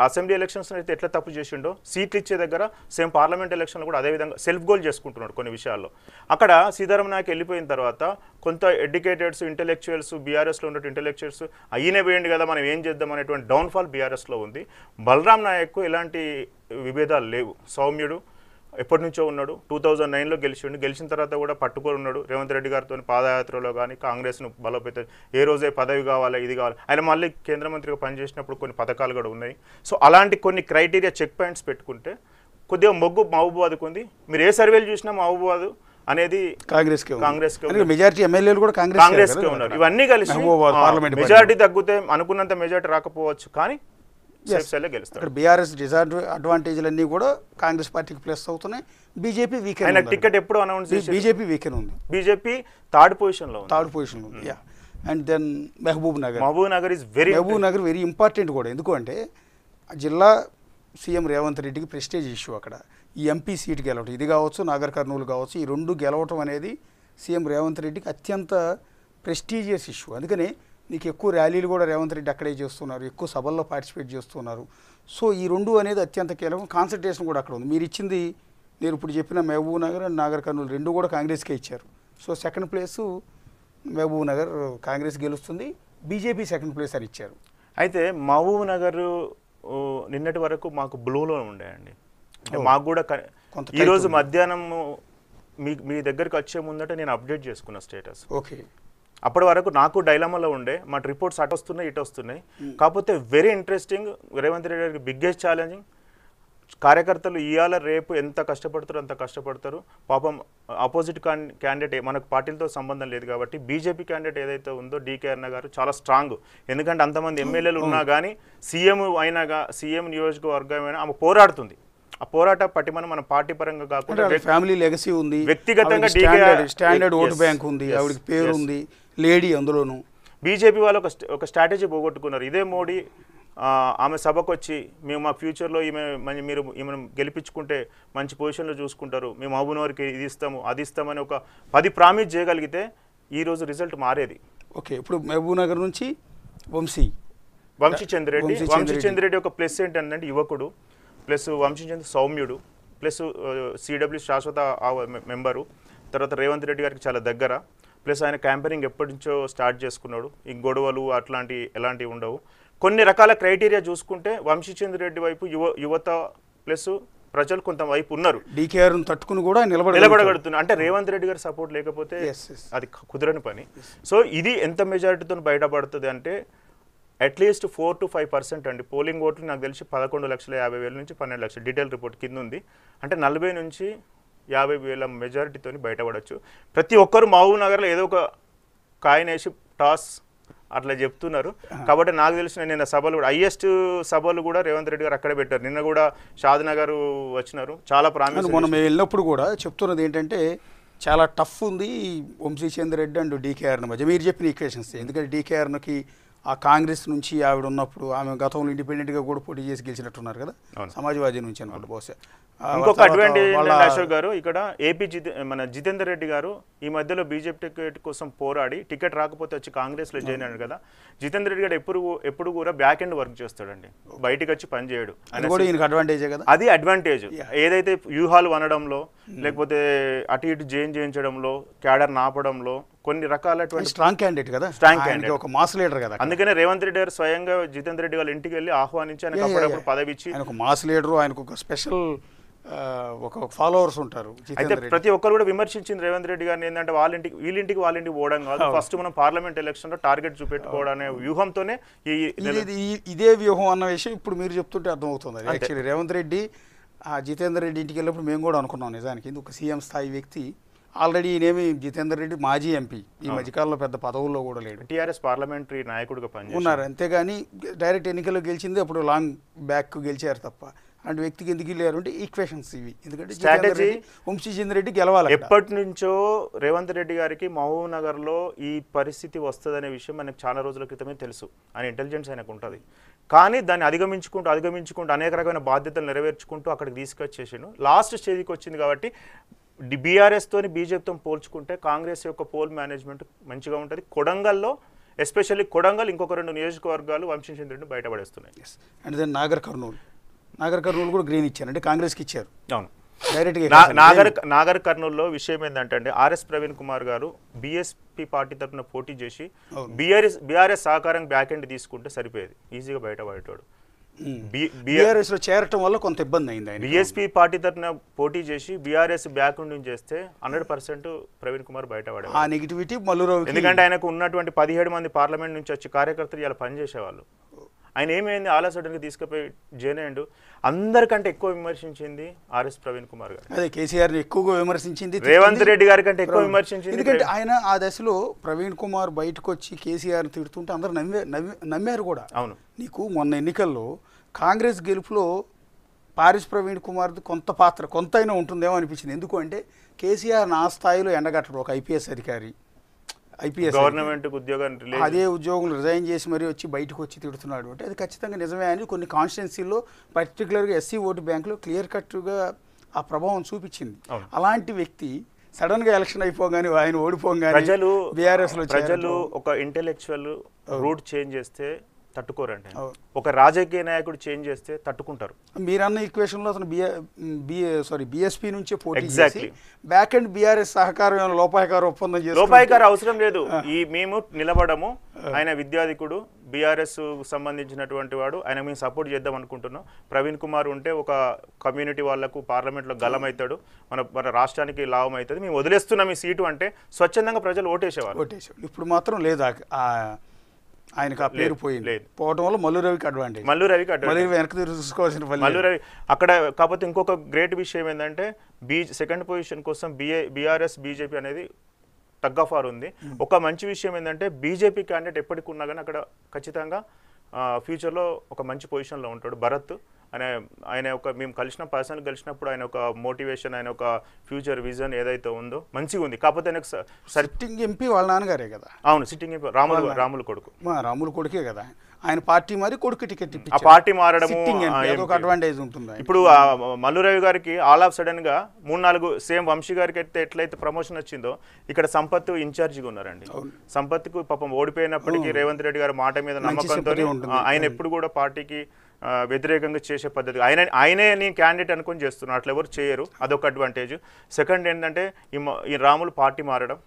అసెంబ్లీ ఎలక్షన్స్ అయితే ఎట్లా తప్పు చేసిండో సీట్లు ఇచ్చే దగ్గర సేమ్ పార్లమెంట్ ఎలక్షన్లు కూడా అదేవిధంగా సెల్ఫ్ గోల్ చేసుకుంటున్నాడు కొన్ని విషయాల్లో అక్కడ సీతారామ నాయక్ వెళ్ళిపోయిన తర్వాత కొంత ఎడ్యుకేటెడ్స్ ఇంటెలెక్చువల్స్ బీఆర్ఎస్లో ఉన్నట్టు ఇంటెలెక్చువల్స్ అయినే వేయండి కదా మనం ఏం చేద్దాం అనేటువంటి డౌన్ఫాల్ బీఆర్ఎస్లో ఉంది బలరాం నాయక్కు ఎలాంటి విభేదాలు లేవు సౌమ్యుడు ఎప్పటి నుంచో ఉన్నాడు టూ థౌజండ్ నైన్లో గెలిచిండు గెలిచిన తర్వాత కూడా పట్టుకొని ఉన్నాడు రేవంత్ రెడ్డి గారితో పాదయాత్రలో కానీ కాంగ్రెస్ను బలోపేతం ఏ రోజే పదవి కావాలి ఇది కావాలి ఆయన మళ్ళీ కేంద్ర మంత్రిగా పనిచేసినప్పుడు కొన్ని పథకాలు కూడా ఉన్నాయి సో అలాంటి కొన్ని క్రైటీరియా చెక్ పాయింట్స్ పెట్టుకుంటే కొద్దిగా మొగ్గు మహబూబాద్కు ఉంది మీరు ఏ సర్వేలు చూసినా మహబూబాద్ అనేది కాంగ్రెస్ కాంగ్రెస్ మెజార్టీ ఎమ్మెల్యేలు కూడా కాంగ్రెస్ కాంగ్రెస్ ఉన్నారు ఇవన్నీ కలిసి మెజారిటీ తగ్గితే అనుకున్నంత మెజార్టీ రాకపోవచ్చు కానీ సేఫ్ సైడ్లో గెలుస్తారు ఇక్కడ బీఆర్ఎస్ అడ్వాంటేజ్లన్నీ కూడా కాంగ్రెస్ పార్టీకి ప్లస్ అవుతున్నాయి బీజేపీ వీకెన్ ఆయన టికెట్ ఎప్పుడు అనౌన్స్ బీజేపీ వీకెన్ ఉంది బీజేపీ థర్డ్ పొజిషన్లో థర్డ్ పొజిషన్లో ఉంది yeah and then Mahabubnagar Mahabubnagar is very Mahabubnagar very important కూడా ఎందుకంటే జిల్లా సీఎం రేవంత్ రెడ్డికి ప్రెస్టేజ్ ఇష్యూ అక్కడ ఈ ఎంపీ సీట్ గెలవటం ఇది కావచ్చు నాగర్ కర్నూలు కావచ్చు ఈ రెండు గెలవటం అనేది సీఎం రేవంత్ రెడ్డికి అత్యంత ప్రెస్టీజియస్ ఇష్యూ అందుకని నీకు ఎక్కువ ర్యాలీలు కూడా రేవంత్ రెడ్డి అక్కడే చేస్తున్నారు ఎక్కువ సభల్లో పార్టిసిపేట్ చేస్తున్నారు సో ఈ రెండు అనేది అత్యంత కీలకం కాన్సన్ట్రేషన్ కూడా అక్కడ ఉంది మీరు ఇచ్చింది నేను ఇప్పుడు చెప్పిన Mahabubnagar and Nagarkurnool రెండు కూడా కాంగ్రెస్కే ఇచ్చారు so second place Mahabubnagar Congress గెలుస్తుంది బీజేపీ సెకండ్ ప్లేస్ అని ఇచ్చారు అయితే మహబూబ్ నగర్ నిన్నటి వరకు మాకు బ్లూలో ఉండేయండి మాకు కూడా ఈరోజు మధ్యాహ్నం మీ మీ దగ్గరికి వచ్చే ముందట నేను అప్డేట్ చేసుకున్న స్టేటస్ ఓకే అప్పటి వరకు నాకు డైలామాలో ఉండే మా రిపోర్ట్స్ అటు వస్తున్నాయి ఇటు వస్తున్నాయి కాకపోతే వెరీ ఇంట్రెస్టింగ్ రేవంత్ రెడ్డి గారికి బిగ్గెస్ట్ ఛాలెంజింగ్ కార్యకర్తలు ఇవాళ రేపు ఎంత కష్టపడతారో అంత కష్టపడతారు పాపం ఆపోజిట్ క్యాండిడేట్ మనకు పార్టీలతో సంబంధం లేదు కాబట్టి బీజేపీ క్యాండిడేట్ ఏదైతే ఉందో డీకే అన్న గారు చాలా స్ట్రాంగ్ ఎందుకంటే అంతమంది ఎమ్మెల్యేలు ఉన్నా కానీ సీఎం అయినా సీఎం నియోజకవర్గమైనా ఆమె పోరాడుతుంది ఆ పోరాట పటిమను మన పార్టీ పరంగా కాకుండా ఫ్యామిలీ లెగసీ ఉంది వ్యక్తిగతంగా స్టాండర్డ్ ఓటు బ్యాంక్ ఉంది ఆవిడకి పేరు ఉంది లేడీ అందులోనూ బీజేపీ వాళ్ళు ఒక ఒక స్ట్రాటజీ పోగొట్టుకున్నారు ఇదే మోడీ ఆమె సభకు వచ్చి మేము మా ఫ్యూచర్లో ఈమె మీరు ఈమెను గెలిపించుకుంటే మంచి పొజిషన్లో చూసుకుంటారు మేము అవును వారికి ఇది ఇస్తాము అది ఇస్తామని ఒక పది ప్రామిస్ చేయగలిగితే ఈరోజు రిజల్ట్ మారేది ఓకే ఇప్పుడు మహబూబ్ నగర్ నుంచి వంశీ వంశీచంద్రెడ్డి వంశీచంద్రెడ్డి ఒక ప్లస్ ఏంటంటే యువకుడు ప్లస్ వంశీచంద్ర సౌమ్యుడు ప్లస్ సిడబ్ల్యూ శాశ్వత మెంబరు తర్వాత రేవంత్ రెడ్డి గారికి చాలా దగ్గర ప్లస్ ఆయన క్యాంపెనింగ్ ఎప్పటి నుంచో స్టార్ట్ చేసుకున్నాడు ఈ గొడవలు అట్లాంటి ఎలాంటివి ఉండవు కొన్ని రకాల క్రైటీరియా చూసుకుంటే వంశీచంద్ర రెడ్డి వైపు యువ యువత ప్లస్ ప్రజలు కొంత వైపు ఉన్నారు డీకేఆర్ తట్టుకుని కూడా నిలబడ నిలబడగడుతున్నారు అంటే రేవంత్ రెడ్డి గారి సపోర్ట్ లేకపోతే అది కుదరని పని సో ఇది ఎంత మెజారిటీతో బయటపడుతుంది అంటే at least four to five percent అండి పోలింగ్ ఓట్లు నాకు తెలిసి పదకొండు లక్షల యాభై వేల నుంచి పన్నెండు లక్షలు డీటెయిల్ రిపోర్ట్ కింద ఉంది అంటే నలభై నుంచి యాభై వేల మెజారిటీతో బయటపడవచ్చు ప్రతి ఒక్కరు మహబూబ్ నగర్లో ఏదో ఒక కాయనేసి టాస్ అట్లా చెప్తున్నారు కాబట్టి నాకు తెలిసిన నిన్న సభలు కూడా హైయెస్ట్ సభలు కూడా రేవంత్ రెడ్డి గారు అక్కడ పెట్టారు నిన్న కూడా షాద్నగర్ వచ్చినారు చాలా ప్రాముఖ్యత మనం వెళ్ళినప్పుడు కూడా చెప్తున్నది ఏంటంటే చాలా టఫ్ ఉంది వంశీచంద్ర రెడ్డి అండ్ డీకేఆర్ మధ్య మీరు చెప్పిన ఈక్వేషన్స్ ఎందుకంటే డీకేఆర్కి ఆ కాంగ్రెస్ నుంచి ఆవిడ ఉన్నప్పుడు ఆమె గతంలో ఇండిపెండెంట్గా కూడా పోటీ చేసి గెలిచినట్టున్నారు కదా సమాజ్వాదీ నుంచి అనుకుంటా బహుశా ఇంకొక అడ్వాంటేజ్ అశోక్ గారు ఇక్కడ ఏపీ మన జితేందర్ రెడ్డి గారు ఈ మధ్యలో బీజేపీ టికెట్ కోసం పోరాడి టికెట్ రాకపోతే వచ్చి కాంగ్రెస్లో జాయిన్ అయ్యాడు కదా జితేందర్ రెడ్డి గారు ఎప్పుడు ఎప్పుడు కూడా బ్యాక్ ఎండ్ వర్క్ చేస్తాడండి బయటకు వచ్చి పని చేయడు అడ్వాంటేజే కదా అది అడ్వాంటేజ్ ఏదైతే వ్యూహాలు అనడంలో hmm. లేకపోతే అటు ఇటు జైన్ చేయించడంలో క్యాడర్ నాపడంలో కొన్ని రకాలటువంటి స్ట్రాంగ్ క్యాండిడేట్ కదా స్ట్రాంగ్ క్యాండిడేట్ ఒక మాస్ లీడర్ కదా అందుకనే రేవంత్ రెడ్డి గారు స్వయంగా జితేంద్ర రెడ్డి గారు ఇంటికి వెళ్ళి ఆహ్వానించి ఆయన అప్పుడప్పుడు పదవి ఇచ్చి ఆయన ఒక మాస్ లీడర్ ఆయనకు ఒక స్పెషల్ ఒక ఫాలోవర్స్ ఉంటారు అయితే ప్రతి ఒక్కరు కూడా విమర్శించింది రేవంత్ రెడ్డి గారిని ఏంటంటే వాళ్ళ ఇంటికి వీళ్ళింటికి వాళ్ళ ఇంటికి పోవడం కాదు ఫస్ట్ మనం పార్లమెంట్ ఎలక్షన్ లో టార్గెట్ చూపెట్టుకోవడం అనే వ్యూహంతోనే ఇదే వ్యూహం అన్న విషయం ఇప్పుడు మీరు చెప్తుంటే అర్థమవుతుంది యాక్చువల్లీ రేవంత్ రెడ్డి ఆ జితేందర్ రెడ్డి ఇంటికి వెళ్ళినప్పుడు మేము కూడా అనుకున్నాం నిజానికి ఒక సీఎం స్థాయి వ్యక్తి ఆల్రెడీ ఈయనేమి జితేందర్ రెడ్డి మాజీ ఎంపీ ఈ మధ్యకాలంలో పెద్ద పదవుల్లో కూడా లేడు టీఆర్ఎస్ పార్లమెంటరీ నాయకుడిగా ఉన్నారు అంతేగాని డైరెక్ట్ ఎన్నికల్లో గెలిచింది అప్పుడు లాంగ్ బ్యాక్ గెలిచారు తప్ప అంటే వ్యక్తికి ఎందుకు లేరు అంటే ఈక్వేషన్స్ ఇవి ఎందుకంటే స్ట్రాటజీ వంశీచంద్ర రెడ్డి గెలవాలి ఎప్పటి నుంచో రేవంత్ రెడ్డి గారికి మహబూబ్ నగర్లో ఈ పరిస్థితి వస్తుందనే విషయం మనకు చాలా రోజుల క్రితమే తెలుసు ఆయన ఇంటెలిజెన్స్ ఆయనకు ఉంటుంది కానీ దాన్ని అధిగమించుకుంటూ అధిగమించుకుంటూ అనేక రకమైన బాధ్యతలు నెరవేర్చుకుంటూ అక్కడికి తీసుకొచ్చేసాను లాస్ట్ స్టేజ్కి వచ్చింది కాబట్టి బీఆర్ఎస్తోని బీజేపీతో పోల్చుకుంటే కాంగ్రెస్ యొక్క పోల్ మేనేజ్మెంట్ మంచిగా ఉంటుంది కొడంగల్లో ఎస్పెషల్లీ కొడంగల్ ఇంకొక రెండు నియోజకవర్గాలు వంశించిన రెండు బయటపడేస్తున్నాయి and then Nagarkurnool Nagarkurnool కూడా గ్రీన్ ఇచ్చారు అంటే కాంగ్రెస్కి ఇచ్చారు అవును డైరెక్ట్గా నాగర్ నాగర్ కర్నూలులో విషయం ఏంటంటే అండి ఆర్ఎస్ ప్రవీణ్ కుమార్ గారు బీఎస్పీ పార్టీ తరఫున పోటీ చేసి బీఆర్ఎస్ బీఆర్ఎస్ సహకారం బ్యాక్ ఎండ్ తీసుకుంటే సరిపోయేది ఈజీగా బయటపడేటోడు బీఆర్ఎస్ లో చేరటం వల్ల కొంత ఇబ్బంది అయింది ఆయన బీఎస్పీ పార్టీ తరఫున పోటీ చేసి బీఆర్ఎస్ బ్యాక్ నుండి చేస్తే హండ్రెడ్ పర్సెంట్ ప్రవీణ్ కుమార్ బయటపడే ఆ నెగిటివిటీ మల్లురావు ఎందుకంటే ఆయనకు ఉన్నటువంటి పదిహేడు మంది పార్లమెంట్ నుంచి వచ్చి కార్యకర్తలు ఇలా పనిచేసేవాళ్ళు ఆయన ఏమైంది ఆలస్యడానికి తీసుకుపోయి జైన్ అయ్యాడు అందరికంటే ఎక్కువ విమర్శించింది ఆర్ఎస్ ప్రవీణ్ కుమార్ గారు అదే కేసీఆర్ ఎక్కువగా విమర్శించింది రేవంత్ రెడ్డి గారి కంటే ఎక్కువ విమర్శించింది ఎందుకంటే ఆయన ఆ దశలో ప్రవీణ్ కుమార్ బయటకు వచ్చి కేసీఆర్ తిడుతుంటే అందరు నమ్మే నమ్మారు కూడా అవును నీకు మొన్న ఎన్నికల్లో కాంగ్రెస్ గెలుపులో పారిస్ ప్రవీణ్ కుమార్ది కొంత పాత్ర కొంతైనా ఉంటుందేమో అనిపించింది ఎందుకు అంటే కేసీఆర్ నా స్థాయిలో ఎండగట్టడు ఒక ఐపీఎస్ అధికారి ఐపీఎస్ గవర్నమెంట్ ఉద్యోగాన్ని అదే ఉద్యోగం రిజైన్ చేసి మరీ వచ్చి బయటకు వచ్చి తిడుతున్నాడు అంటే అది ఖచ్చితంగా నిజమే అని కొన్ని కాన్స్టిట్యున్సీలో పర్టికులర్గా ఎస్సీ ఓటు బ్యాంకులో క్లియర్ కట్గా ఆ ప్రభావం చూపించింది అలాంటి వ్యక్తి సడన్ గా ఎలక్షన్ అయిపోగానే ఆయన ఓడిపోగానే ప్రజలు బీఆర్ఎస్ ప్రజలు ఒక ఇంటెలెక్చువల్ రూట్ చేంజ్ చేస్తే తట్టుకోరండి ఒక రాజకీయ నాయకుడు చేంజ్ చేస్తే తట్టుకుంటారు మీరన్న ఈక్వేషన్లో లో బిఏ సారీ బీఎస్పీ నుంచి ఎగ్జాక్ట్లీ బ్యాక్ అండ్ బీఆర్ఎస్ సహకారం లోపాయకారు ఒప్పందం చేసి లోపాయకారు అవసరం లేదు ఈ మేము నిలబడము ఆయన విద్యాధికుడు బీఆర్ఎస్ సంబంధించినటువంటి వాడు ఆయన మేము సపోర్ట్ చేద్దాం అనుకుంటున్నాం ప్రవీణ్ కుమార్ ఉంటే ఒక కమ్యూనిటీ వాళ్లకు పార్లమెంట్లో గలం అవుతాడు మన మన రాష్ట్రానికి లాభం అవుతుంది మేము వదిలేస్తున్నాం ఈ సీటు అంటే స్వచ్ఛందంగా ప్రజలు ఓటేసేవారు ఓటేసేవాళ్ళు ఇప్పుడు మాత్రం లేదా ఆయనకు ఆ పేరు పోయింది పోవడం వల్ల మల్లు రవికి అడ్వాంటేజ్ మల్లు రవికి అడ్వాంటేజ్ వెనక్కి తీసుకోవాల్సిన పని మల్లు రవి అక్కడ కాకపోతే ఇంకొక గ్రేట్ విషయం ఏంటంటే బీ సెకండ్ పొజిషన్ కోసం బిఏ బీఆర్ఎస్ బీజేపీ అనేది టగ్ ఉంది hmm. ఒక మంచి విషయం ఏంటంటే బీజేపీ క్యాండిడేట్ ఎప్పటికి ఉన్నా కానీ అక్కడ ఖచ్చితంగా ఫ్యూచర్లో ఒక మంచి పొజిషన్లో ఉంటాడు భరత్ అనే ఆయన ఒక మేము కలిసిన పర్సన్ కలిసినప్పుడు ఆయన ఒక మోటివేషన్ ఆయన ఒక ఫ్యూచర్ విజన్ ఏదైతే ఉందో మంచిగా ఉంది కాకపోతే ఆయనకు సిట్టింగ్ ఎంపీ వాళ్ళ నాన్నగారే కదా అవును సిట్టింగ్ ఎంపీ రాములు రాములు కొడుకు రాములు కొడుకే కదా ఆయన పార్టీ మరి కొడుకు టికెట్ ఆ పార్టీ మారడము అడ్వాంటేజ్ ఉంటుంది ఇప్పుడు మల్లురావు గారికి ఆల్ ఆఫ్ సడన్ గా మూడు నాలుగు సేమ్ వంశీ గారికి అయితే ఎట్లయితే ప్రమోషన్ వచ్చిందో ఇక్కడ సంపత్ ఇన్ఛార్జిగా ఉన్నారండి సంపత్కు పాపం ఓడిపోయినప్పటికీ రేవంత్ రెడ్డి గారు మాట మీద నమ్మకంతో ఆయన ఎప్పుడు కూడా పార్టీకి వ్యతిరేకంగా చేసే పద్ధతి ఆయన ఆయనే నేను క్యాండిడేట్ అనుకుని చేస్తున్నాను అట్లా ఎవరు చేయరు అదొక అడ్వాంటేజ్ సెకండ్ ఏంటంటే ఈ రాములు పార్టీ మారడం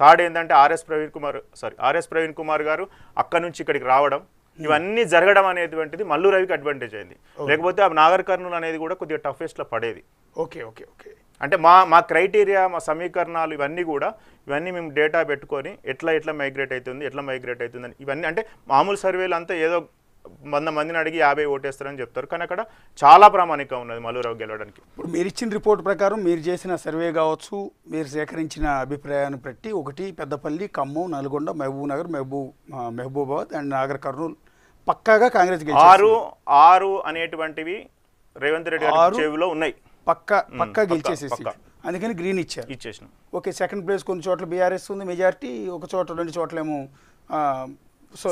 థర్డ్ ఏంటంటే RS Praveen Kumar sorry RS Praveen Kumar garu అక్కడ నుంచి ఇక్కడికి రావడం ఇవన్నీ జరగడం అనేటువంటిది మల్లు రవికి అడ్వాంటేజ్ అయింది లేకపోతే ఆ నాగర్ కర్నూలు అనేది కూడా కొద్దిగా టఫెస్ట్లో పడేది ఓకే ఓకే ఓకే అంటే మా మా క్రైటీరియా మా సమీకరణాలు ఇవన్నీ కూడా ఇవన్నీ మేము డేటా పెట్టుకొని ఎట్లా ఎట్లా మైగ్రేట్ అవుతుంది ఎట్లా మైగ్రేట్ అవుతుంది ఇవన్నీ అంటే మామూలు సర్వేలు అంతా ఏదో వంద మందిని అడిగి యాభై ఓటేస్తారని చెప్తారు కానీ అక్కడ చాలా ప్రామాణికం ఉన్నది మలూరావు గెలవడానికి ఇప్పుడు మీరు ఇచ్చిన రిపోర్ట్ ప్రకారం మీరు చేసిన సర్వే కావచ్చు మీరు సేకరించిన అభిప్రాయాన్ని బట్టి ఒకటి Peddapalli Khammam Nalgonda Mahabubnagar Mahabub Mahabubabad and Nagarkurnool పక్కాగా కాంగ్రెస్ ఆరు ఆరు అనేటువంటివి రేవంత్ రెడ్డి గారు చెవిలో ఉన్నాయి పక్క పక్క గెలిచేసేసి అందుకని గ్రీన్ ఇచ్చారు ఇచ్చేసిన ఓకే సెకండ్ ప్లేస్ కొన్ని చోట్ల బీఆర్ఎస్ ఉంది మెజారిటీ ఒక చోట రెండు చోట్లేమో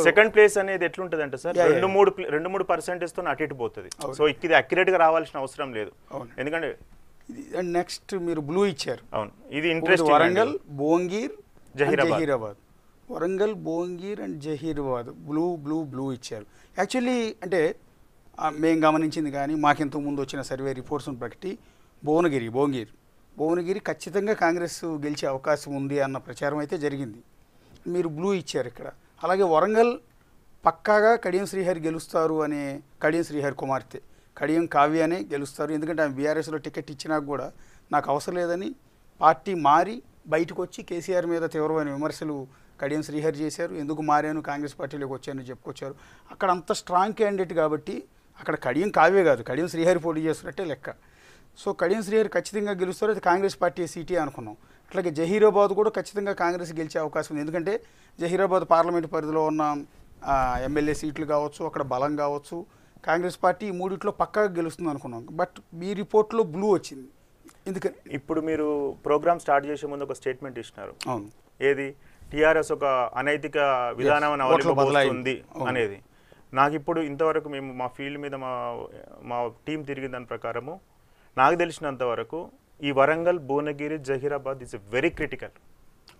సెకండ్ ప్లేస్ అనేది ఎట్లుంటది అంటే సార్ రెండు మూడు రెండు మూడు పర్సెంటేజ్ తో అటు ఇటు పోతుంది సో ఇది అక్యురేట్ గా రావాల్సిన అవసరం లేదు ఎందుకంటే అండ్ నెక్స్ట్ మీరు బ్లూ ఇచ్చారు అవును ఇది interest Warangal Bhuvangir Zaheerabad Warangal Bhuvangir and Zaheerabad blue blue blue ఇచ్చారు యాక్చువల్లీ అంటే మేము గమనించింది కానీ మాకింత ముందు వచ్చిన సర్వే రిపోర్ట్స్ ప్రకటి భువనగిరి భువనగిరి భువనగిరి ఖచ్చితంగా కాంగ్రెస్ గెలిచే అవకాశం ఉంది అన్న ప్రచారం అయితే జరిగింది మీరు బ్లూ ఇచ్చారు ఇక్కడ అలాగే వరంగల్ పక్కాగా కడియం శ్రీహరి గెలుస్తారు అనే కడియం శ్రీహరి కుమార్తె కడియం కావ్యనే గెలుస్తారు ఎందుకంటే ఆమె బీఆర్ఎస్లో టికెట్ ఇచ్చినా కూడా నాకు అవసరం లేదని పార్టీ మారి బయటకు వచ్చి కేసీఆర్ మీద తీవ్రమైన విమర్శలు కడియం శ్రీహరి చేశారు ఎందుకు మారాను కాంగ్రెస్ పార్టీలోకి వచ్చానని చెప్పుకొచ్చారు అక్కడ అంత స్ట్రాంగ్ క్యాండిడేట్ కాబట్టి అక్కడ కడియం కావే కాదు కడియం శ్రీహరి పోటీ చేస్తున్నట్టే లెక్క సో కడియం శ్రీహరి ఖచ్చితంగా గెలుస్తారు అది కాంగ్రెస్ పార్టీ సీటే అనుకున్నాం అట్లాగే జహీరాబాద్ కూడా ఖచ్చితంగా కాంగ్రెస్ గెలిచే అవకాశం ఉంది ఎందుకంటే జహీరాబాద్ పార్లమెంట్ పరిధిలో ఉన్న ఎమ్మెల్యే సీట్లు కావచ్చు అక్కడ బలం కావచ్చు కాంగ్రెస్ పార్టీ ఈ మూడిట్లో పక్కా గెలుస్తుంది అనుకున్నాం బట్ మీ రిపోర్ట్లో బ్లూ వచ్చింది ఎందుకని ఇప్పుడు మీరు ప్రోగ్రామ్ స్టార్ట్ చేసే ముందు ఒక స్టేట్మెంట్ ఇచ్చినారు అవును ఏది టీఆర్ఎస్ ఒక అనైతిక విధానం ఉంది అనేది నాకు ఇప్పుడు ఇంతవరకు మేము మా ఫీల్డ్ మీద మా మా టీం తిరిగిన దాని ప్రకారము నాకు తెలిసినంత వరకు ఈ Warangal Bhuvanagiri Zaheerabad is very critical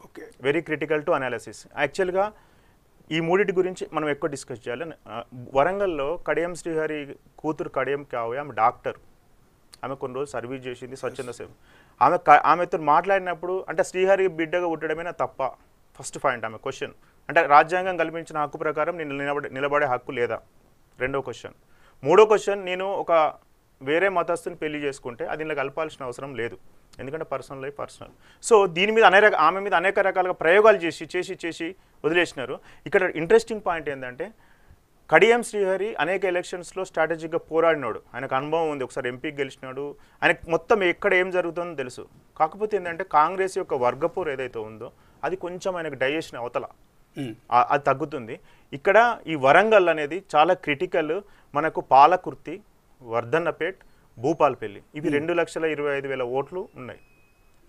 okay very critical to analysis యాక్చువల్గా ఈ మూడింటి గురించి మనం ఎక్కువ డిస్కస్ చేయాలి వరంగల్లో కడియం శ్రీహరి కూతురు కడియం కావే ఆమె డాక్టర్ ఆమె కొన్ని రోజులు సర్వీస్ చేసింది స్వచ్ఛంద సేవ ఆమె ఆమెతో మాట్లాడినప్పుడు అంటే శ్రీహరి బిడ్డగా ఉండడమే తప్ప ఫస్ట్ పాయింట్ ఆమె క్వశ్చన్ అంటే రాజ్యాంగం కల్పించిన హక్కు ప్రకారం నేను నిలబడే నిలబడే హక్కు లేదా రెండో క్వశ్చన్ మూడో క్వశ్చన్ నేను ఒక వేరే మతస్థుని పెళ్లి చేసుకుంటే అది ఇంకా కలపాల్సిన అవసరం లేదు ఎందుకంటే పర్సనల్ లైఫ్ పర్సనల్ సో దీని మీద అనేక ఆమె మీద అనేక రకాలుగా ప్రయోగాలు చేసి చేసి చేసి వదిలేసినారు ఇక్కడ ఇంట్రెస్టింగ్ పాయింట్ ఏంటంటే కడియం శ్రీహరి అనేక ఎలక్షన్స్లో స్ట్రాటజిక్గా పోరాడినాడు ఆయనకు అనుభవం ఉంది ఒకసారి ఎంపీకి గెలిచినాడు ఆయనకు మొత్తం ఎక్కడ ఏం జరుగుతుందో తెలుసు కాకపోతే ఏంటంటే కాంగ్రెస్ యొక్క వర్గపూర్ ఏదైతే ఉందో అది కొంచెం ఆయనకు డైజెషన్ అవతల hmm. అది తగ్గుతుంది ఇక్కడ ఈ వరంగల్ అనేది చాలా క్రిటికల్ మనకు పాలకుర్తి వర్ధన్నపేట్ భూపాల్పల్లి ఇవి hmm. రెండు లక్షల ఇరవై ఐదు వేల ఓట్లు ఉన్నాయి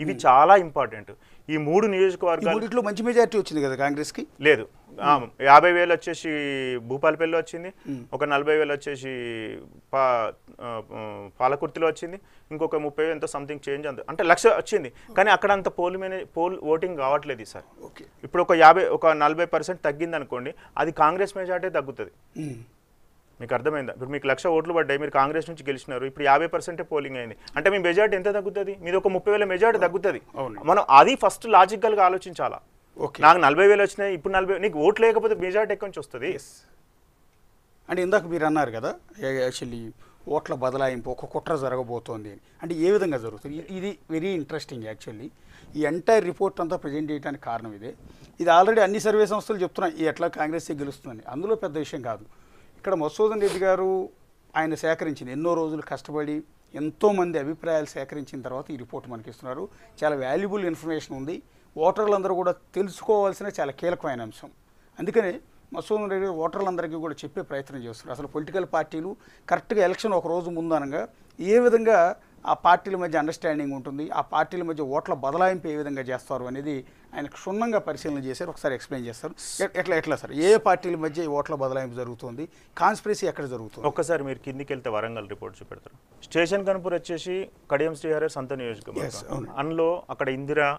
ఇవి hmm. చాలా ఇంపార్టెంట్ ఈ మూడు నియోజకవర్గాలు మంచి మెజార్టీ వచ్చింది కదా కాంగ్రెస్కి లేదు యాభై వేలు వచ్చేసి భూపాలపల్లిలో వచ్చింది hmm. ఒక నలభై వేలు వచ్చేసి పా పాలకుర్తిలో వచ్చింది ఇంకొక ముప్పై ఎంతో సంథింగ్ చేంజ్ అంత అంటే లక్ష వచ్చింది కానీ అక్కడ అంత పోల్ మేనే పోల్ ఓటింగ్ కావట్లేదు సార్ ఇప్పుడు ఒక యాభై ఒక నలభై పర్సెంట్ తగ్గింది అనుకోండి అది కాంగ్రెస్ మెజార్టీ తగ్గుతుంది మీకు అర్థమైందా ఇప్పుడు మీకు లక్ష ఓట్లు పడ్డాయి మీరు కాంగ్రెస్ నుంచి గెలిచినారు ఇప్పుడు యాభై పర్సెంటే పోలింగ్ అయింది అంటే మీ మెజార్టీ ఎంత తగ్గుతుంది మీద ఒక ముప్పై వేల మెజార్టీ తగ్గుతుంది మనం అది ఫస్ట్ లాజికల్గా ఆలోచించాలా నాకు నలభై వేలు వచ్చినాయి ఇప్పుడు నలభై నీకు ఓట్లు లేకపోతే మెజార్టీ ఎక్కువ నుంచి వస్తుంది అంటే ఇందాక మీరు అన్నారు కదా యాక్చువల్లీ ఓట్ల బదలాయింపు ఒక కుట్ర జరగబోతోంది అని అంటే ఏ విధంగా జరుగుతుంది ఇది వెరీ ఇంట్రెస్టింగ్ యాక్చువల్లీ ఈ ఎంటైర్ రిపోర్ట్ అంతా ప్రజెంట్ చేయడానికి కారణం ఇదే ఇది ఆల్రెడీ అన్ని సర్వే సంస్థలు చెప్తున్నాయి ఎట్లా కాంగ్రెస్ గెలుస్తుందని అందులో పెద్ద విషయం కాదు ఇక్కడ మసూదన్ రెడ్డి గారు ఆయన సేకరించిన ఎన్నో రోజులు కష్టపడి ఎంతోమంది అభిప్రాయాలు సేకరించిన తర్వాత ఈ రిపోర్ట్ మనకి ఇస్తున్నారు చాలా వాల్యుబుల్ ఇన్ఫర్మేషన్ ఉంది ఓటర్లందరూ కూడా తెలుసుకోవాల్సిన చాలా కీలకమైన అంశం అందుకనే మసూదన్ రెడ్డి ఓటర్లందరికీ కూడా చెప్పే ప్రయత్నం చేస్తున్నారు అసలు పొలిటికల్ పార్టీలు కరెక్ట్గా ఎలక్షన్ ఒక రోజు ముందనగా ఏ విధంగా ఆ పార్టీల మధ్య అండర్స్టాండింగ్ ఉంటుంది ఆ పార్టీల మధ్య ఓట్ల బదలాయింపు ఏ విధంగా చేస్తారు అనేది ఆయన క్షుణ్ణంగా పరిశీలన చేశారు ఒకసారి ఎక్స్ప్లెయిన్ చేస్తారు ఎట్లా ఎట్లా సార్ ఏ పార్టీల మధ్య ఓట్ల బదలాయింపు జరుగుతుంది కాన్స్పిరసీ ఎక్కడ జరుగుతుంది ఒక్కసారి మీరు కిందికి వెళ్తే వరంగల్ రిపోర్ట్ చూపెడతారు స్టేషన్ కనుపూర్ వచ్చేసి కడియం శ్రీహరే సంత నియోజకవర్గం అందులో అక్కడ ఇందిరా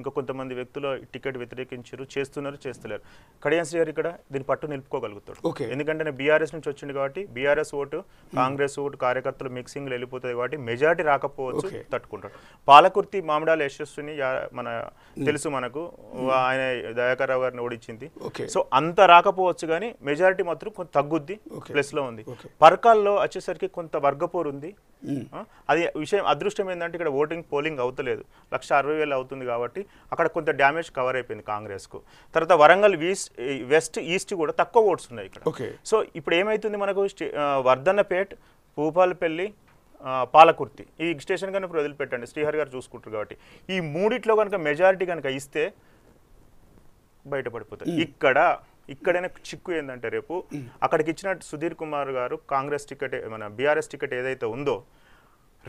ఇంకా కొంతమంది వ్యక్తులు టికెట్ వ్యతిరేకించారు చేస్తున్నారు చేస్తలేరు కడియాన్ శ్రీ గారు ఇక్కడ దీన్ని పట్టు నిలుపుకోగలుగుతాడు ఎందుకంటే నేను బీఆర్ఎస్ నుంచి వచ్చింది కాబట్టి బీఆర్ఎస్ ఓటు కాంగ్రెస్ ఓటు కార్యకర్తలు మిక్సింగ్లు వెళ్ళిపోతుంది కాబట్టి మెజార్టీ రాకపోవచ్చు తట్టుకుంటాడు పాలకుర్తి మామిడాల యశస్సుని మన తెలుసు మనకు ఆయన రావు గారిని ఓడించింది సో అంత రాకపోవచ్చు కానీ మెజారిటీ మాత్రం కొంత తగ్గుద్ది లో ఉంది పర్కాల్లో వచ్చేసరికి కొంత వర్గపోరు ఉంది అది విషయం అదృష్టం ఏంటంటే ఇక్కడ ఓటింగ్ పోలింగ్ అవుతలేదు లక్ష అరవై వేలు అవుతుంది కాబట్టి అక్కడ కొంత డ్యామేజ్ కవర్ అయిపోయింది కాంగ్రెస్కు తర్వాత వరంగల్ వెస్ట్ ఈస్ట్ కూడా తక్కువ ఓట్స్ ఉన్నాయి ఇక్కడ ఓకే సో ఇప్పుడు ఏమైతుంది మనకు వర్ధన్నపేట్ భూపాలపల్లి పాలకుర్తి ఈ స్టేషన్ కనుక వదిలిపెట్టండి శ్రీహరి గారు చూసుకుంటారు కాబట్టి ఈ మూడిట్లో కనుక మెజారిటీ కనుక ఇస్తే బయటపడిపోతాయి ఇక్కడ ఇక్కడైనా చిక్కు ఏంటంటే రేపు అక్కడికి ఇచ్చిన సుధీర్ కుమార్ గారు కాంగ్రెస్ టికెట్ మన బీఆర్ఎస్ టికెట్ ఏదైతే ఉందో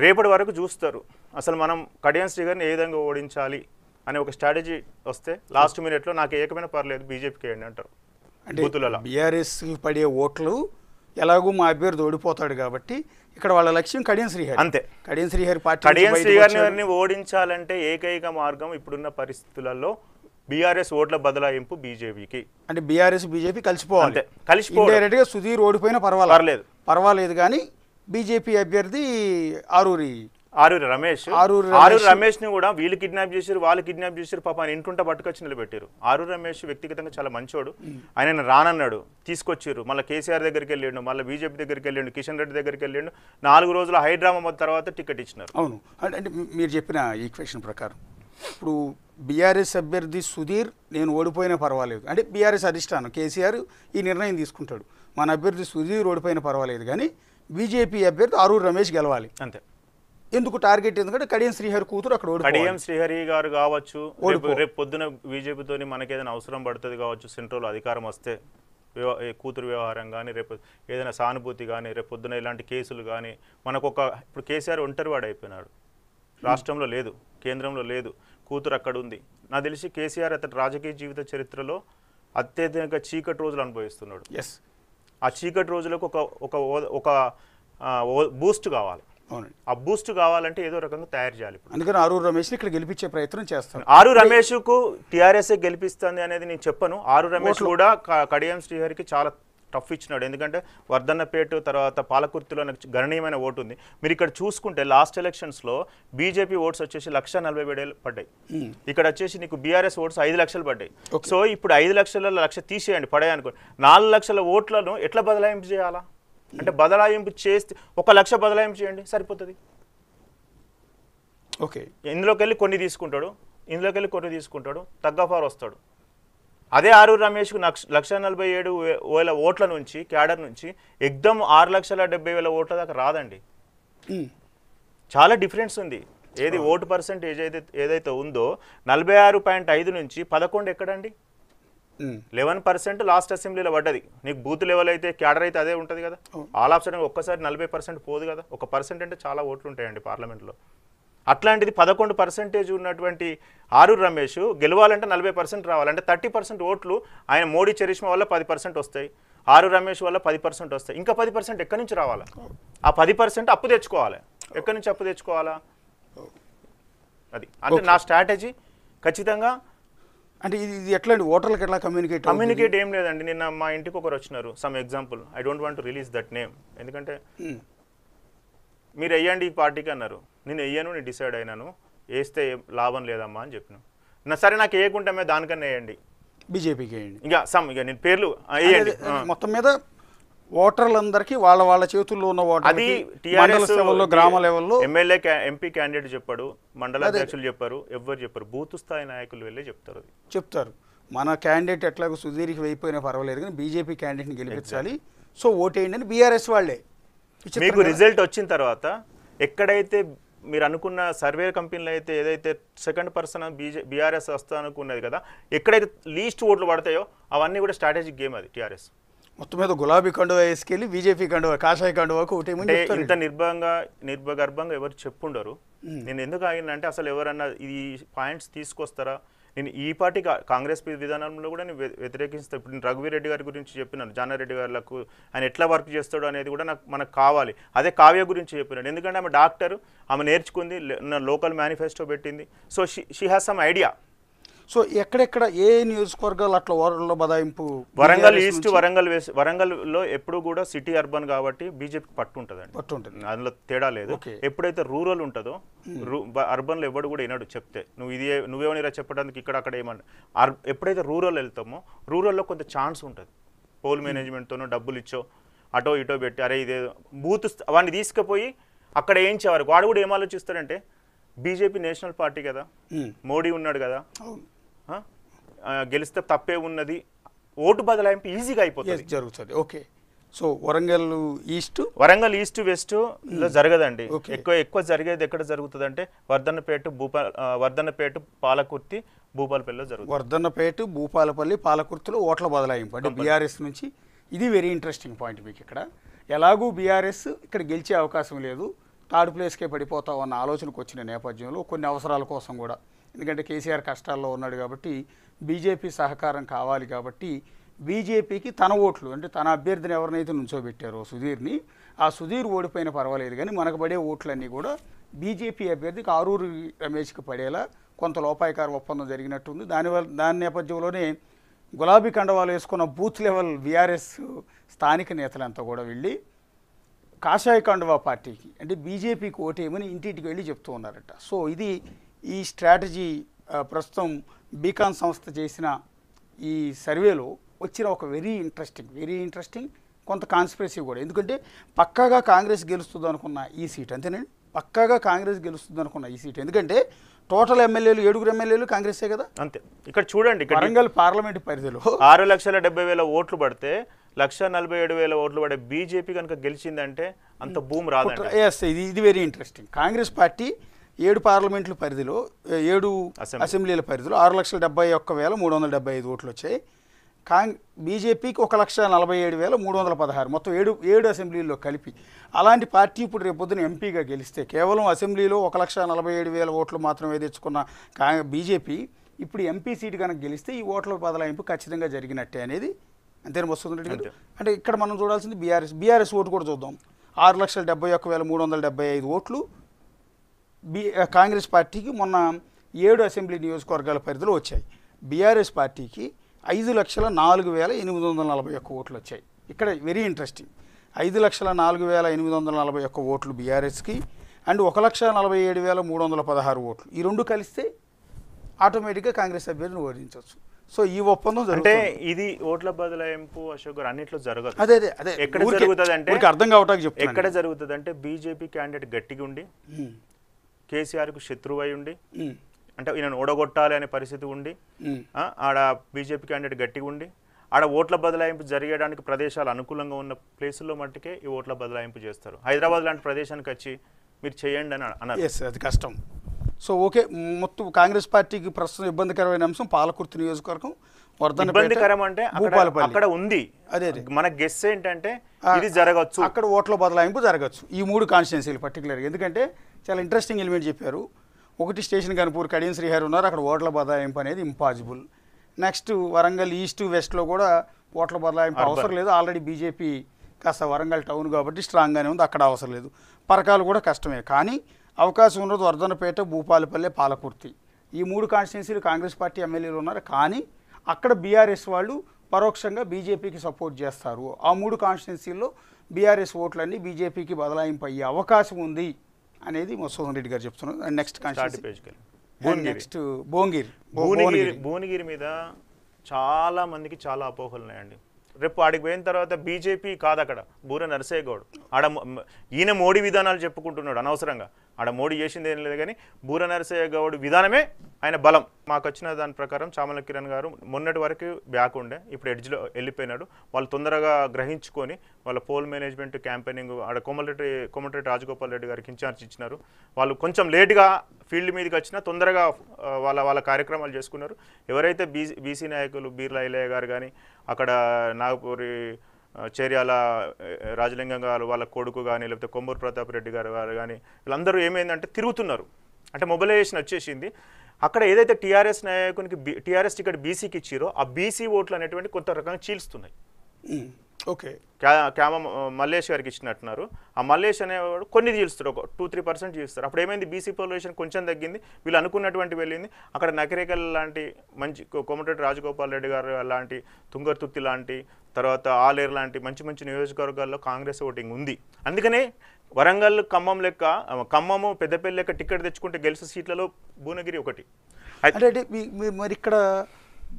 రేపటి వరకు చూస్తారు అసలు మనం కడియం శ్రీ గారిని ఏ విధంగా ఓడించాలి అనే ఒక స్ట్రాటజీ వస్తే లాస్ట్ మినిట్లో నాకు ఏకమైన పర్లేదు బీజేపీకి వేయండి అంటారు అంటే బీఆర్ఎస్ పడే ఓట్లు ఎలాగూ మా అభ్యర్థి ఓడిపోతాడు కాబట్టి ఇక్కడ వాళ్ళ లక్ష్యం కడియం శ్రీహరి అంతే కడియం శ్రీహరి పార్టీ కడియం శ్రీహరిని ఓడించాలంటే ఏకైక మార్గం ఇప్పుడున్న పరిస్థితులలో బీఆర్ఎస్ ఓట్ల బదలాయింపు బీజేపీకి అంటే బీఆర్ఎస్ బీజేపీ కలిసిపోవాలి కలిసిపోయి సుధీర్ ఓడిపోయినా పర్వాలేదు పర్వాలేదు కానీ బీజేపీ అభ్యర్థి ఆరూరి ఆరూరి రమేష్ ఆరూరి రమేష్ ని కూడా వీళ్ళు కిడ్నాప్ చేశారు వాళ్ళు కిడ్నాప్ చేశారు పాప ఆయన ఇంటుంటే పట్టుకొచ్చి నిలబెట్టారు ఆరూరి రమేష్ వ్యక్తిగతంగా చాలా మంచోడు ఆయన రానన్నాడు తీసుకొచ్చారు మళ్ళీ కేసీఆర్ దగ్గరికి వెళ్ళాడు మళ్ళీ బీజేపీ దగ్గరికి వెళ్ళాడు కిషన్ రెడ్డి దగ్గరికి వెళ్ళాడు నాలుగు రోజుల హైడ్రామా తర్వాత టికెట్ ఇచ్చినారు అవును అంటే మీరు చెప్పిన ఈ క్వశ్చన్ ప్రకారం ఇప్పుడు బీఆర్ఎస్ అభ్యర్థి సుధీర్ నేను ఓడిపోయినా పర్వాలేదు అంటే బీఆర్ఎస్ అధిష్టానం కేసీఆర్ ఈ నిర్ణయం తీసుకుంటాడు మన అభ్యర్థి సుధీర్ ఓడిపోయినా పర్వాలేదు కానీ బీజేపీ అభ్యర్థి అరూర్ రమేష్ గెలవాలి అంతే ఎందుకు టార్గెట్ ఎందుకంటే కడియం శ్రీహరి కూతురు అక్కడ కడియం శ్రీహరి గారు కావచ్చు రేపు పొద్దున బీజేపీతో మనకేదైనా అవసరం పడుతుంది కావచ్చు సెంట్రల్ అధికారం వస్తే కూతురు వ్యవహారం కానీ రేపు ఏదైనా సానుభూతి కానీ రేపు పొద్దున ఇలాంటి కేసులు కానీ మనకు ఇప్పుడు కేసీఆర్ ఒంటరివాడు అయిపోయినాడు రాష్ట్రంలో లేదు కేంద్రంలో లేదు కూతురు అక్కడ ఉంది నాకు తెలిసి కేసీఆర్ అతని రాజకీయ జీవిత చరిత్రలో అత్యధిక చీకటి రోజులు అనుభవిస్తున్నాడు ఎస్ ఆ చీకటి రోజులకు ఒక ఒక ఒక బూస్ట్ కావాలి అవునండి ఆ బూస్ట్ కావాలంటే ఏదో రకంగా తయారు చేయాలి ఇప్పుడు అందుకని ఆరు రమేష్ ఇక్కడ గెలిపించే ప్రయత్నం చేస్తాను ఆరు రమేష్ కు టిఆర్ఎస్ గెలిపిస్తుంది అనేది నేను చెప్పను ఆరు రమేష్ కూడా కడియం శ్రీహరికి చాలా టఫ్ ఇచ్చినాడు ఎందుకంటే వర్ధన్నపేట తర్వాత పాలకుర్తిలో నాకు గణనీయమైన ఓటు ఉంది మీరు ఇక్కడ చూసుకుంటే లాస్ట్ ఎలక్షన్స్లో బీజేపీ ఓట్స్ వచ్చేసి లక్ష నలభై వేలు పడ్డాయి ఇక్కడ వచ్చేసి నీకు బీఆర్ఎస్ ఓట్స్ ఐదు లక్షలు పడ్డాయి సో ఇప్పుడు ఐదు లక్షల లక్ష తీసేయండి పడేయనుకో నాలుగు లక్షల ఓట్లను ఎట్లా బదలాయింపు చేయాలా అంటే బదలాయింపు చేస్తే ఒక లక్ష బదలాయింపు చేయండి సరిపోతుంది ఓకే ఇందులోకి వెళ్ళి కొన్ని తీసుకుంటాడు ఇందులోకి వెళ్ళి కొన్ని తీసుకుంటాడు తగ్గఫార్ వస్తాడు అదే ఆరు రమేష్కు లక్ష లక్ష నలభై ఏడు వేల ఓట్ల నుంచి క్యాడర్ నుంచి ఎగ్దమ్ ఆరు లక్షల డెబ్బై వేల ఓట్ల దాకా రాదండి చాలా డిఫరెన్స్ ఉంది ఏది ఓటు పర్సెంట్ ఏదైతే ఏదైతే ఉందో నలభై ఆరు పాయింట్ ఐదు నుంచి పదకొండు ఎక్కడండి లెవెన్ పర్సెంట్ లాస్ట్ అసెంబ్లీలో పడ్డది నీకు బూత్ లెవెల్ అయితే క్యాడర్ అయితే అదే ఉంటుంది కదా ఆల్ ఆఫ్ సడన్ ఒక్కసారి నలభై పర్సెంట్ పోదు కదా ఒక పర్సెంట్ అంటే చాలా ఓట్లు ఉంటాయండి పార్లమెంట్లో అట్లాంటిది పదకొండు పర్సెంటేజ్ ఉన్నటువంటి ఆరు రమేష్ గెలవాలంటే నలభై పర్సెంట్ రావాలంటే థర్టీ పర్సెంట్ ఓట్లు ఆయన మోడీ చరిష్మా వల్ల పది పర్సెంట్ వస్తాయి ఆరు రమేష్ వల్ల పది పర్సెంట్ వస్తాయి ఇంకా పది పర్సెంట్ ఎక్కడి నుంచి రావాలా ఆ పది పర్సెంట్ అప్పు తెచ్చుకోవాలి ఎక్కడి నుంచి అప్పు తెచ్చుకోవాలా అది అంటే నా స్ట్రాటజీ ఖచ్చితంగా అంటే ఇది ఇది ఎట్లా అండి ఓటర్లకు ఎట్లా కమ్యూనికేట్ కమ్యూనికేట్ ఏం లేదండి నిన్న మా ఇంటికి ఒకరు వచ్చినారు some example I don't want release that name ఎందుకంటే hmm. మీరు వెయ్యండి ఈ పార్టీకి అన్నారు నేను వెయ్యాను నేను డిసైడ్ అయినాను వేస్తే లాభం లేదమ్మా అని చెప్పిన నా సరే నాకు వేయకుంటామే దానికన్నా వేయండి బీజేపీకి వేయండి ఇంకా సమ్ ఇక నేను పేర్లు వేయండి మొత్తం మీద ఓటర్లందరికీ వాళ్ళ వాళ్ళ చేతుల్లో ఉన్న ఓటర్ అది టీఆర్ఎస్ గ్రామ లెవెల్లో ఎమ్మెల్యే ఎంపీ క్యాండిడేట్ చెప్పాడు మండల అధ్యక్షులు చెప్పారు ఎవరు చెప్పారు బూత్ స్థాయి నాయకులు వెళ్ళే చెప్తారు చెప్తారు మన క్యాండిడేట్ ఎట్లాగో సుధీర్కి వెళ్ళిపోయినా పర్వాలేదు కానీ బీజేపీ క్యాండిడేట్ని గెలిపించాలి సో ఓటేయండి అని బీఆర్ఎస్ వాళ్ళే మీకు రిజల్ట్ వచ్చిన తర్వాత ఎక్కడైతే మీరు అనుకున్న సర్వే కంపెనీలు అయితే ఏదైతే సెకండ్ పర్సన్ బీజే బీఆర్ఎస్ వస్తా అనుకున్నది కదా ఎక్కడైతే లీస్ట్ ఓట్లు పడతాయో అవన్నీ కూడా స్ట్రాటజిక్ గేమ్ అది టీఆర్ఎస్ మొత్తం మీద గులాబీ కండువా వేసుకెళ్ళి బీజేపీ కండువా కాషాయ కండువకు ఒకటి ఇంత నిర్భంగా నిర్భగర్భంగా ఎవరు చెప్పుండరు నేను ఎందుకు ఆగిందంటే అసలు ఎవరన్నా ఈ పాయింట్స్ తీసుకొస్తారా నేను ఈ పార్టీ కాంగ్రెస్ విధానంలో కూడా నేను వ్యతిరేకిస్తాను ఇప్పుడు నేను రఘువీరెడ్డి గారి గురించి చెప్పినాను జానారెడ్డి గారులకు ఆయన ఎట్లా వర్క్ చేస్తాడు అనేది కూడా నాకు మనకు కావాలి అదే కావ్య గురించి చెప్పినాడు ఎందుకంటే ఆమె డాక్టర్ ఆమె నేర్చుకుంది లోకల్ మేనిఫెస్టో పెట్టింది so she she has some idea so ఎక్కడెక్కడ ఏ నియోజకవర్గాలు అట్లా ఓరల్లో బదాయింపు వరంగల్ ఈస్ట్ వరంగల్ వేస్ట్ లో ఎప్పుడు కూడా సిటీ అర్బన్ కాబట్టి బీజేపీకి పట్టు ఉంటుందండి పట్టు ఉంటుంది అందులో తేడా లేదు ఎప్పుడైతే రూరల్ ఉంటుందో అర్బన్లో ఎవడు కూడా వినడు చెప్తే నువ్వు ఇది నువ్వేమనిరా చెప్పడానికి ఇక్కడ అక్కడ ఏమన్నా ఎప్పుడైతే రూరల్ వెళ్తామో రూరల్లో కొంత ఛాన్స్ ఉంటుంది పోల్ మేనేజ్మెంట్తోనో డబ్బులు ఇచ్చో అటో ఇటో పెట్టి అరే ఇదే బూత్ వాడిని తీసుకుపోయి అక్కడ ఏం చేవారు వాడు కూడా ఏం ఆలోచిస్తాడంటే బీజేపీ నేషనల్ పార్టీ కదా మోడీ ఉన్నాడు కదా గెలిస్తే తప్పే ఉన్నది ఓటు బదలాయింపు ఈజీగా అయిపోతుంది జరుగుతుంది okay so Warangal east Warangal east west లో hmm. జరగదండి ఎక్కువ ఎక్కువ జరిగేది ఎక్కడ జరుగుతుంది అంటే వర్ధన్నపేట భూపాల వర్ధన్నపేట పాలకుర్తి భూపాలపల్లిలో జరుగుతుంది వర్ధన్నపేట భూపాలపల్లి పాలకుర్తిలో ఓట్ల బదలాయింపు అంటే బీఆర్ఎస్ నుంచి ఇది వెరీ ఇంట్రెస్టింగ్ పాయింట్ మీకు ఇక్కడ ఎలాగూ బీఆర్ఎస్ ఇక్కడ గెలిచే అవకాశం లేదు థర్డ్ ప్లేస్కే పడిపోతావు అన్న ఆలోచనకు వచ్చిన నేపథ్యంలో కొన్ని అవసరాల కోసం కూడా ఎందుకంటే కేసీఆర్ కష్టాల్లో ఉన్నాడు కాబట్టి బీజేపీ సహకారం కావాలి కాబట్టి బీజేపీకి తన ఓట్లు అంటే తన అభ్యర్థిని ఎవరినైతే నుంచోబెట్టారో సుధీర్ని ఆ సుధీర్ ఓడిపోయిన పర్వాలేదు కానీ మనకు పడే ఓట్లన్నీ కూడా బీజేపీ అభ్యర్థికి ఆరూరు రమేష్కి పడేలా కొంత లోపాయకార ఒప్పందం జరిగినట్టుంది దానివల్ల దాని నేపథ్యంలోనే గులాబీ కండవాలు వేసుకున్న బూత్ లెవెల్ బీఆర్ఎస్ స్థానిక నేతలంతా కూడా వెళ్ళి కాషాయ కండవా పార్టీకి అంటే బీజేపీకి ఓటేయమని ఇంటింటికి వెళ్ళి చెప్తూ ఉన్నారట సో ఇది ఈ స్ట్రాటజీ ప్రస్తుతం బీకాన్ సంస్థ చేసిన ఈ సర్వేలో వచ్చిన ఒక వెరీ ఇంట్రెస్టింగ్ వెరీ ఇంట్రెస్టింగ్ కొంత కాన్స్పిరసీ కూడా ఎందుకంటే పక్కాగా కాంగ్రెస్ గెలుస్తుంది అనుకున్న ఈ సీట్ అంతేనండి పక్కాగా కాంగ్రెస్ గెలుస్తుంది అనుకున్న ఈ సీట్ ఎందుకంటే టోటల్ ఎమ్మెల్యేలు ఏడుగురు ఎమ్మెల్యేలు కాంగ్రెసే కదా అంతే ఇక్కడ చూడండి వరంగల్ పార్లమెంట్ పరిధిలో ఆరు లక్షల డెబ్బై వేల ఓట్లు పడితే లక్ష నలభై ఏడు వేల ఓట్లు పడే బీజేపీ కనుక గెలిచిందంటే అంత భూమి రాదు ఎస్ ఇది ఇది వెరీ ఇంట్రెస్టింగ్ కాంగ్రెస్ పార్టీ ఏడు పార్లమెంట్ల పరిధిలో ఏడు అసెంబ్లీల పరిధిలో ఆరు లక్షల డెబ్బై ఒక్క వేల మూడు వందల డెబ్బై ఐదు ఓట్లు వచ్చాయి కాంగ్ బీజేపీకి ఒక లక్ష నలభై ఏడు వేల మూడు వందల పదహారు మొత్తం ఏడు ఏడు అసెంబ్లీల్లో కలిపి అలాంటి పార్టీ ఇప్పుడు రేపొద్దున ఎంపీగా గెలిస్తే కేవలం అసెంబ్లీలో ఒక లక్ష నలభై ఏడు వేల ఓట్లు మాత్రమే తెచ్చుకున్న కాంగ్ బీజేపీ ఇప్పుడు ఎంపీ సీటు కనుక గెలిస్తే ఈ ఓట్ల బదలాయింపు ఖచ్చితంగా జరిగినట్టే అనేది అంతేనా వస్తుంది అంటే ఇక్కడ మనం చూడాల్సింది బీఆర్ఎస్ బీఆర్ఎస్ ఓటు కూడా చూద్దాం ఆరు లక్షల డెబ్బై ఒక్క వేల మూడు వందల డెబ్బై ఐదు ఓట్లు బీ కాంగ్రెస్ పార్టీకి మొన్న ఏడు అసెంబ్లీ నియోజకవర్గాల పరిధిలో వచ్చాయి బీఆర్ఎస్ పార్టీకి ఐదు లక్షల నాలుగు వేల ఎనిమిది వందల నలభై ఒక్క ఓట్లు వచ్చాయి ఇక్కడ వెరీ ఇంట్రెస్టింగ్ ఐదు లక్షల నాలుగు వేల ఎనిమిది వందల నలభై ఒక్క ఓట్లు బీఆర్ఎస్కి అండ్ ఒక లక్ష నలభై ఏడు వేల మూడు వందల పదహారు ఓట్లు ఈ రెండు కలిస్తే ఆటోమేటిక్గా కాంగ్రెస్ అభ్యర్థిని ఓడించవచ్చు సో ఈ ఒప్పందం అంటే ఇది ఓట్ల బదలాయింపు అశోక్ గారు అన్నిట్లో జరగదు అదే అదే అదే ఎక్కడ జరుగుతుంది అంటే అర్థం కావటానికి చెప్తాను ఎక్కడ జరుగుతుంది అంటే బీజేపీ క్యాండిడేట్ గట్టిగా ఉండి కేసీఆర్కు శత్రువు అయి ఉండి అంటే ఈయన ఓడగొట్టాలి అనే పరిస్థితి ఉండి ఆడ బీజేపీ క్యాండిడేట్ గట్టిగా ఉండి ఆడ ఓట్ల బదలాయింపు జరిగేడానికి ప్రదేశాలు అనుకూలంగా ఉన్న ప్లేసుల్లో మట్టుకే ఈ ఓట్ల బదలాయింపు చేస్తారు హైదరాబాద్ లాంటి ప్రదేశానికి వచ్చి మీరు చేయండి అని అన్నారు ఎస్ అది కష్టం సో ఓకే మొత్తం కాంగ్రెస్ పార్టీకి ప్రస్తుతం ఇబ్బందికరమైన అంశం పాలకుర్తి నియోజకవర్గం వర్ధన ఇబ్బందికరం అంటే అక్కడ ఉంది అదే మన గెస్ ఏంటంటే ఇది జరగచ్చు అక్కడ ఓట్ల బదలాయింపు జరగచ్చు ఈ మూడు కాన్స్టిట్యున్సీలు పర్టికులర్గా ఎందుకంటే చాలా ఇంట్రెస్టింగ్ ఎలిమెంట్ చెప్పారు ఒకటి స్టేషన్ కనుపూర్ కడియం శ్రీహరి ఉన్నారు అక్కడ ఓట్ల బదలాయింపు అనేది ఇంపాసిబుల్ నెక్స్ట్ వరంగల్ ఈస్ట్ వెస్ట్లో కూడా ఓట్ల బదలాయింపు అవసరం లేదు ఆల్రెడీ బీజేపీ కాస్త వరంగల్ టౌన్ కాబట్టి స్ట్రాంగ్గానే ఉంది అక్కడ అవసరం లేదు పరకాలు కూడా కష్టమే కానీ అవకాశం ఉన్నది వర్ధనపేట భూపాలపల్లె పాలకుర్తి ఈ మూడు కాన్స్టిట్యున్సీలు కాంగ్రెస్ పార్టీ ఎమ్మెల్యేలు ఉన్నారు కానీ అక్కడ బీఆర్ఎస్ వాళ్ళు పరోక్షంగా బీజేపీకి సపోర్ట్ చేస్తారు ఆ మూడు కాన్స్టిట్యున్సీల్లో బీఆర్ఎస్ ఓట్లన్నీ బీజేపీకి బదలాయింపు అయ్యే అవకాశం ఉంది అనేది మసూదన్ రెడ్డి గారు చెప్తున్నారు and next next Bhuvanagiri Bhuvanagiri Bhuvanagiri మీద చాలా మందికి చాలా అపోహలు ఉన్నాయండి రేపు ఆడికి పోయిన తర్వాత బీజేపీ కాదు అక్కడ బూర నరసేగౌడ్ ఆడ ఈయన మోడీ విధానాలు చెప్పుకుంటున్నాడు అనవసరంగా ఆడ మోడీ చేసింది ఏం లేదు కానీ బూర నరసేగౌడ్ విధానమే ఆయన బలం మాకు వచ్చిన దాని ప్రకారం చామల కిరణ్ గారు మొన్నటి వరకు బ్యాక్ ఉండే ఇప్పుడు ఎడ్జ్లో వెళ్ళిపోయినాడు వాళ్ళు తొందరగా గ్రహించుకొని వాళ్ళ పోల్ మేనేజ్మెంట్ క్యాంపెయినింగ్ ఆడ కోమలరెడ్డి కోమటిరెడ్డి రాజగోపాల్ రెడ్డి గారికి ఇన్ఛార్జ్ ఇచ్చినారు వాళ్ళు కొంచెం లేటుగా ఫీల్డ్ మీదకి వచ్చినా తొందరగా వాళ్ళ వాళ్ళ కార్యక్రమాలు చేసుకున్నారు ఎవరైతే బీసీ బీసీ నాయకులు బీర్లా ఇలయ్య గారు కానీ అక్కడ నాగపూరి చేర్యాల రాజలింగం గారు వాళ్ళ కొడుకు కానీ లేకపోతే కొమ్మూరు ప్రతాప్ రెడ్డి గారు గారు కానీ వీళ్ళందరూ ఏమైందంటే తిరుగుతున్నారు అంటే మొబిలైజేషన్ వచ్చేసింది అక్కడ ఏదైతే టీఆర్ఎస్ నాయకునికి టీఆర్ఎస్ టికెట్ బీసీకి ఇచ్చారో ఆ బీసీ ఓట్లు అనేటువంటి కొంత రకంగా చీల్స్తున్నాయి ఓకే క్యామ మల్లేష్ గారికి ఇచ్చినట్టున్నారు ఆ మల్లేష్ అనేవాడు కొన్ని తీలుస్తారు ఒక టూ త్రీ పర్సెంట్ చీలుస్తారు అప్పుడు ఏమైంది బీసీ పాపులేషన్ కొంచెం తగ్గింది వీళ్ళు అనుకున్నటువంటి వెళ్ళింది అక్కడ నకరేకల్ లాంటి మంచి కోమటిరెడ్డి రాజగోపాల్ రెడ్డి గారు లాంటి తుంగర్తుత్తి లాంటి తర్వాత ఆలేరు లాంటి మంచి మంచి నియోజకవర్గాల్లో కాంగ్రెస్ ఓటింగ్ ఉంది అందుకనే వరంగల్ ఖమ్మం లెక్క ఖమ్మము పెద్దపల్లి లెక్క టికెట్ తెచ్చుకుంటే గెలిచిన సీట్లలో భువనగిరి ఒకటి అంటే మరి ఇక్కడ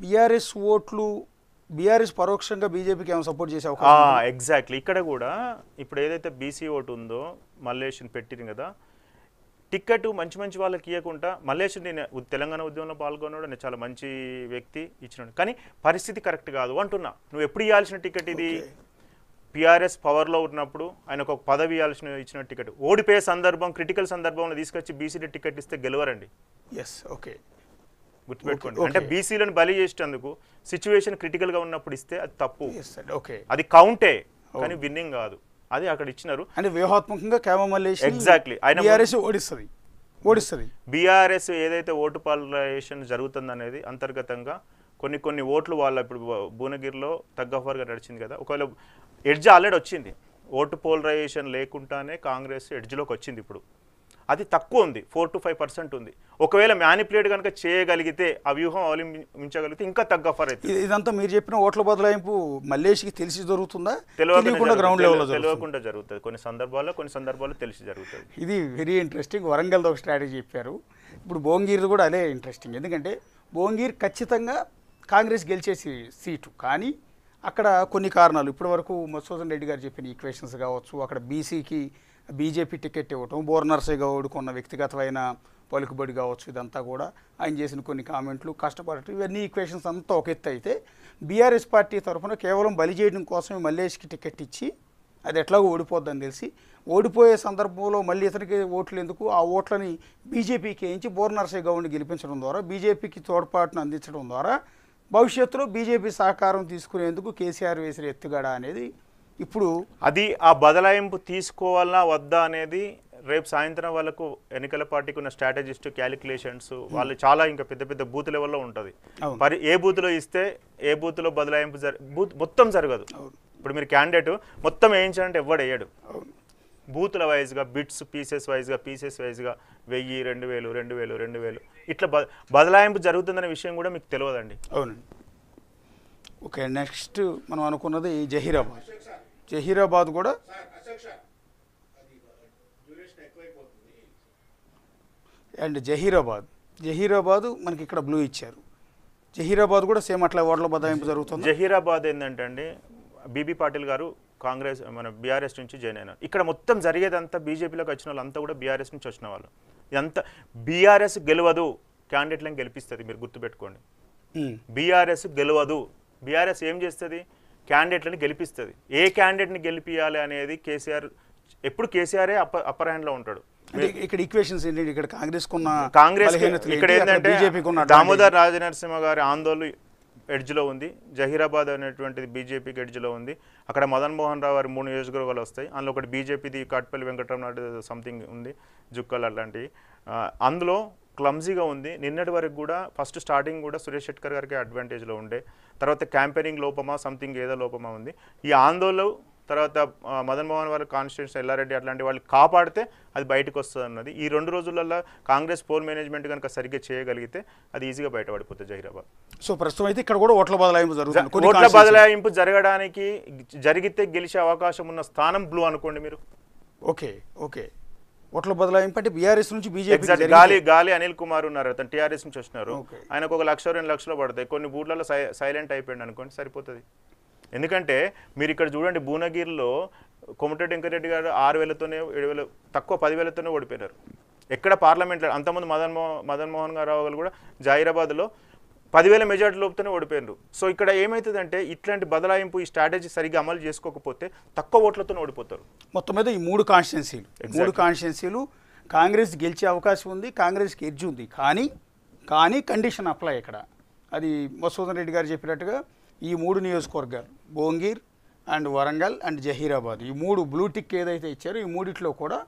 బీఆర్ఎస్ ఓట్లు బీఆర్ఎస్ పరోక్షంగా బీజేపీకి ఏమైనా సపోర్ట్ చేసే ఎగ్జాక్ట్లీ ఇక్కడ కూడా ఇప్పుడు ఏదైతే బీసీ ఓటు ఉందో మలేషియన్ పెట్టింది కదా టిక్కెట్ మంచి మంచి వాళ్ళకి ఇవ్వకుండా మల్లేషన్ నేను తెలంగాణ ఉద్యమంలో పాల్గొన్నాడు నేను చాలా మంచి వ్యక్తి ఇచ్చినాడు కానీ పరిస్థితి కరెక్ట్ కాదు అంటున్నా నువ్వు ఎప్పుడు ఇవ్వాల్సిన టికెట్ ఇది పిఆర్ఎస్ పవర్లో ఉన్నప్పుడు ఆయనకు ఒక పదవి ఇవ్వాల్సిన ఇచ్చిన టికెట్ ఓడిపోయే సందర్భం క్రిటికల్ సందర్భంలో తీసుకొచ్చి బీసీడీ టికెట్ ఇస్తే గెలవరండి ఎస్ ఓకే గుర్తుపెట్టుకోండి అంటే బీసీలను బలి చేసేటందుకు సిచ్యువేషన్ గా ఉన్నప్పుడు ఇస్తే అది తప్పు ఓకే అది కౌంటే oh. కానీ విన్నింగ్ కాదు అది అక్కడ ఇచ్చినారు అంటే వ్యూహాత్మకంగా క్యామలేషన్ ఎగ్జాక్ట్లీ ఆయన బీఆర్ఎస్ ఓడిస్తుంది ఓడిస్తుంది బీఆర్ఎస్ ఏదైతే ఓటు పాలేషన్ జరుగుతుంది అనేది అంతర్గతంగా కొన్ని కొన్ని ఓట్లు వాళ్ళ ఇప్పుడు భువనగిరిలో తగ్గఫర్గా నడిచింది కదా ఒకవేళ ఎడ్జ్ ఆల్రెడీ వచ్చింది ఓటు పోలరైజేషన్ లేకుండానే కాంగ్రెస్ ఎడ్జ్లోకి వచ్చింది ఇప్పుడు అది తక్కువ ఉంది ఫోర్ టు ఫైవ్ పర్సెంట్ ఉంది ఒకవేళ మ్యానిపులేట్ కనుక చేయగలిగితే ఆ వ్యూహం అవలంబించగలిగితే ఇంకా తగ్గ ఫర్ అయితే ఇదంతా మీరు చెప్పిన ఓట్ల బదలాయింపు మల్లేష్కి తెలిసి జరుగుతుందా తెలియకుండా గ్రౌండ్ లెవెల్లో తెలియకుండా జరుగుతుంది కొన్ని సందర్భాల్లో కొన్ని సందర్భాల్లో తెలిసి జరుగుతుంది ఇది వెరీ ఇంట్రెస్టింగ్ వరంగల్ది ఒక స్ట్రాటజీ చెప్పారు ఇప్పుడు భువనగిరిది కూడా అదే ఇంట్రెస్టింగ్ ఎందుకంటే భువనగిరి ఖచ్చితంగా కాంగ్రెస్ గెలిచే సీటు కానీ అక్కడ కొన్ని కారణాలు ఇప్పటివరకు మధుసూదన్ రెడ్డి గారు చెప్పిన ఈక్వేషన్స్ కావచ్చు అక్కడ బీసీకి బీజేపీ టికెట్ ఇవ్వటం బోర్నర్సే గౌడుకున్న వ్యక్తిగతమైన పలుకుబడి కావచ్చు ఇదంతా కూడా ఆయన చేసిన కొన్ని కామెంట్లు కష్టపడటం ఇవన్నీ ఈక్వేషన్స్ అంతా ఒక ఎత్తు అయితే బీఆర్ఎస్ పార్టీ తరఫున కేవలం బలి చేయడం కోసమే మల్లేష్కి టికెట్ ఇచ్చి అది ఎట్లాగో ఓడిపోద్దని తెలిసి ఓడిపోయే సందర్భంలో మళ్ళీ ఇతనికి ఓట్లు ఎందుకు ఆ ఓట్లని బీజేపీకి వేయించి బోర్నర్సే గౌడ్ని గెలిపించడం ద్వారా బీజేపీకి తోడ్పాటును అందించడం ద్వారా భవిష్యత్తులో బీజేపీ సహకారం తీసుకునేందుకు కేసీఆర్ వేసిన ఎత్తుగడ అనేది ఇప్పుడు అది ఆ బదలాయింపు తీసుకోవాలా వద్దా అనేది రేపు సాయంత్రం వాళ్ళకు ఎన్నికల పార్టీకి ఉన్న స్ట్రాటజిస్ట్ క్యాలిక్యులేషన్స్ hmm. వాళ్ళు చాలా ఇంకా పెద్ద పెద్ద బూత్ లెవెల్లో ఉంటుంది మరి ఏ బూత్లో ఇస్తే ఏ బూత్లో బదలాయింపు జరి బూత్ మొత్తం జరగదు ఇప్పుడు మీరు క్యాండిడేట్ మొత్తం వేయించాలంటే ఎవడు వేయడు బూతుల వైజ్గా బిట్స్ పీసెస్ వైజ్గా పీసెస్ వైజ్గా వెయ్యి రెండు వేలు రెండు వేలు రెండు వేలు ఇట్లా బ బదలాయింపు జరుగుతుందనే విషయం కూడా మీకు తెలియదండి అవునండి ఓకే నెక్స్ట్ మనం అనుకున్నది జహీరాబాద్ జహీరాబాద్ కూడా అండ్ జహీరాబాద్ జహీరాబాద్ మనకి ఇక్కడ బ్లూ ఇచ్చారు జహీరాబాద్ కూడా సేమ్ అట్లా ఓట్ల బదాయింపు జరుగుతుంది జహీరాబాద్ ఏంటంటే అండి బీబీ పాటిల్ గారు కాంగ్రెస్ మన బీఆర్ఎస్ నుంచి జాయిన్ అయినారు ఇక్కడ మొత్తం జరిగేదంతా బీజేపీలోకి వచ్చిన వాళ్ళంతా కూడా బీఆర్ఎస్ నుంచి వచ్చిన వాళ్ళు ఎంత బీఆర్ఎస్ గెలవదు క్యాండిడేట్లను గెలిపిస్తుంది మీరు గుర్తుపెట్టుకోండి బీఆర్ఎస్ hmm. గెలవదు బీఆర్ఎస్ ఏం చేస్తుంది క్యాండిడేట్లని గెలిపిస్తుంది ఏ క్యాండిడేట్ని గెలిపించాలి అనేది కేసీఆర్ ఎప్పుడు కేసీఆరే అప్ప అప్పర్ హ్యాండ్లో ఉంటాడు ఇక్కడ ఈక్వేషన్స్ ఏంటి ఇక్కడ కాంగ్రెస్ కున్న కాంగ్రెస్ ఇక్కడ ఏంటంటే దామోదర్ రాజనరసింహ గారి ఆందోళన ఎడ్జ్లో ఉంది జహీరాబాద్ అనేటువంటిది బీజేపీకి ఎడ్జ్లో ఉంది అక్కడ మదన్ మోహన్ రావు గారి మూడు నియోజకవర్గాలు వస్తాయి అందులో ఒకటి బీజేపీది కాట్పల్లి వెంకటరమణ సంథింగ్ ఉంది జుక్కలు అలాంటివి అందులో క్లమ్జీగా ఉంది నిన్నటి వరకు కూడా ఫస్ట్ స్టార్టింగ్ కూడా సురేష్ శెట్కర్ గారికి అడ్వాంటేజ్లో ఉండే తర్వాత క్యాంపెయినింగ్ లోపమా సంథింగ్ ఏదో లోపమా ఉంది ఈ ఆందోళన తర్వాత మదన్ మోహన్ వారి కాన్స్టిట్యూన్స్ ఎల్లారెడ్డి అట్లాంటి వాళ్ళు కాపాడితే అది బయటకు వస్తుంది అన్నది ఈ రెండు రోజులలో కాంగ్రెస్ పోల్ మేనేజ్మెంట్ కనుక సరిగ్గా చేయగలిగితే అది ఈజీగా బయటపడిపోతుంది జహీరాబాద్ సో ప్రస్తుతం అయితే ఇక్కడ కూడా ఓట్ల బదలాయింపు జరుగుతుంది ఓట్ల బదలాయింపు జరగడానికి జరిగితే గెలిచే అవకాశం ఉన్న స్థానం బ్లూ అనుకోండి మీరు ఓకే ఓకే ఓట్ల అంటే బీఆర్ఎస్ నుంచి బీజేపీ గాలి గాలి అనిల్ కుమార్ ఉన్నారు అతను టీఆర్ఎస్ నుంచి వచ్చినారు ఆయనకు ఒక లక్ష రెండు లక్షలు పడతాయి కొన్ని బూట్లలో సైలెంట్ అయిపోయింది అనుకోండి సరిపోతుంది ఎందుకంటే మీరు ఇక్కడ చూడండి భువనగిరిలో కొమటిరెడ్డి వెంకరెడ్డి గారు ఆరు వేలతోనే ఏడు వేలు తక్కువ పదివేలతోనే ఓడిపోయినారు ఎక్కడ పార్లమెంట్లో అంతకుముందు మదన్ మో మదన్ మోహన్ రావు గారు కూడా జాహీరాబాద్లో పదివేల మెజార్టీ లోపుతోనే ఓడిపోయినారు సో ఇక్కడ ఏమవుతుందంటే ఇట్లాంటి బదలాయింపు ఈ స్ట్రాటజీ సరిగ్గా అమలు చేసుకోకపోతే తక్కువ ఓట్లతోనే ఓడిపోతారు మొత్తం మీద ఈ మూడు కాన్స్టిట్యున్సీలు మూడు కాన్స్టిట్యున్సీలు కాంగ్రెస్ గెలిచే అవకాశం ఉంది కాంగ్రెస్కి ఎడ్జ్ ఉంది కానీ కానీ కండిషన్ అప్లై ఇక్కడ అది మసూదన్ రెడ్డి గారు చెప్పినట్టుగా ఈ మూడు నియోజకవర్గాలు భోంగీర్ అండ్ వరంగల్ అండ్ జహీరాబాద్ ఈ మూడు బ్లూ టిక్ ఏదైతే ఇచ్చారో ఈ మూడిట్లో కూడా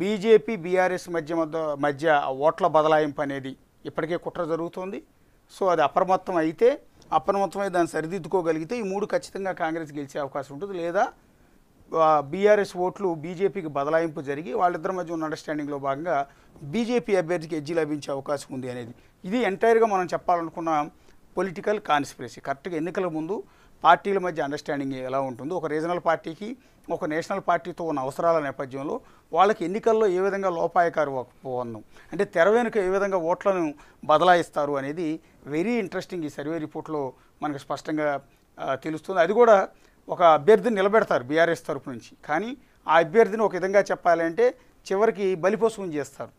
బీజేపీ బీఆర్ఎస్ మధ్య మధ్య ఓట్ల బదలాయింపు అనేది ఇప్పటికే కుట్ర జరుగుతోంది సో అది అప్రమత్తం అయితే అప్రమత్తమై దాన్ని సరిదిద్దుకోగలిగితే ఈ మూడు ఖచ్చితంగా కాంగ్రెస్ గెలిచే అవకాశం ఉంటుంది లేదా బీఆర్ఎస్ ఓట్లు బీజేపీకి బదలాయింపు జరిగి వాళ్ళిద్దరి మధ్య ఉన్న అండర్స్టాండింగ్లో భాగంగా బీజేపీ అభ్యర్థికి ఎజ్జి లభించే అవకాశం ఉంది అనేది ఇది ఎంటైర్గా మనం చెప్పాలనుకున్న పొలిటికల్ కాన్స్పిరసీ కరెక్ట్గా ఎన్నికల ముందు పార్టీల మధ్య అండర్స్టాండింగ్ ఎలా ఉంటుందో ఒక రీజనల్ పార్టీకి ఒక నేషనల్ పార్టీతో ఉన్న అవసరాల నేపథ్యంలో వాళ్ళకి ఎన్నికల్లో ఏ విధంగా లోపాయకారు పోవడం అంటే తెర వెనుక ఏ విధంగా ఓట్లను బదలాయిస్తారు అనేది వెరీ ఇంట్రెస్టింగ్ ఈ సర్వే రిపోర్ట్లో మనకు స్పష్టంగా తెలుస్తుంది అది కూడా ఒక అభ్యర్థిని నిలబెడతారు బీఆర్ఎస్ తరపు నుంచి కానీ ఆ అభ్యర్థిని ఒక విధంగా చెప్పాలంటే చివరికి బలిపోసుకుని చేస్తారు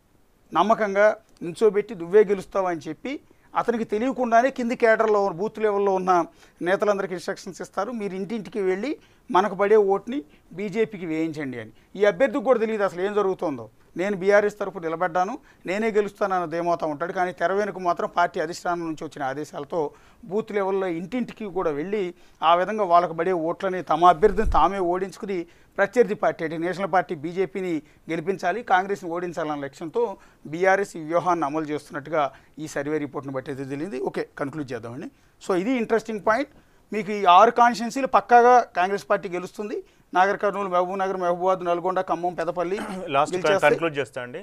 నమ్మకంగా నించోబెట్టి నువ్వే గెలుస్తావని చెప్పి అతనికి తెలియకుండానే కింది కేడర్లో బూత్ లెవెల్లో ఉన్న నేతలందరికీ ఇన్స్ట్రక్షన్స్ ఇస్తారు మీరు ఇంటింటికి వెళ్ళి మనకు పడే ఓట్ని బీజేపీకి వేయించండి అని ఈ అభ్యర్థికి కూడా తెలియదు అసలు ఏం జరుగుతుందో నేను బీఆర్ఎస్ తరఫు నిలబడ్డాను నేనే గెలుస్తానన్న ధీమోతా ఉంటాడు కానీ తెర వెనుక మాత్రం పార్టీ అధిష్టానం నుంచి వచ్చిన ఆదేశాలతో బూత్ లెవెల్లో ఇంటింటికి కూడా వెళ్ళి ఆ విధంగా వాళ్ళకు పడే ఓట్లని తమ అభ్యర్థిని తామే ఓడించుకుని ప్రత్యర్థి పార్టీ అంటే నేషనల్ పార్టీ బీజేపీని గెలిపించాలి కాంగ్రెస్ని ఓడించాలన్న లక్ష్యంతో బీఆర్ఎస్ ఈ వ్యూహాన్ని అమలు చేస్తున్నట్టుగా ఈ సర్వే రిపోర్ట్ను బట్టి అయితే తెలియదు ఓకే కన్క్లూడ్ చేద్దామండి సో ఇది ఇంట్రెస్టింగ్ పాయింట్ మీకు ఈ ఆరు కాన్షియన్సీలు పక్కాగా కాంగ్రెస్ పార్టీ గెలుస్తుంది Nagarkurnool Mahabubnagar Mahabubabad Nalgonda Khammam Peddapalli last conclude చేస్తా అండి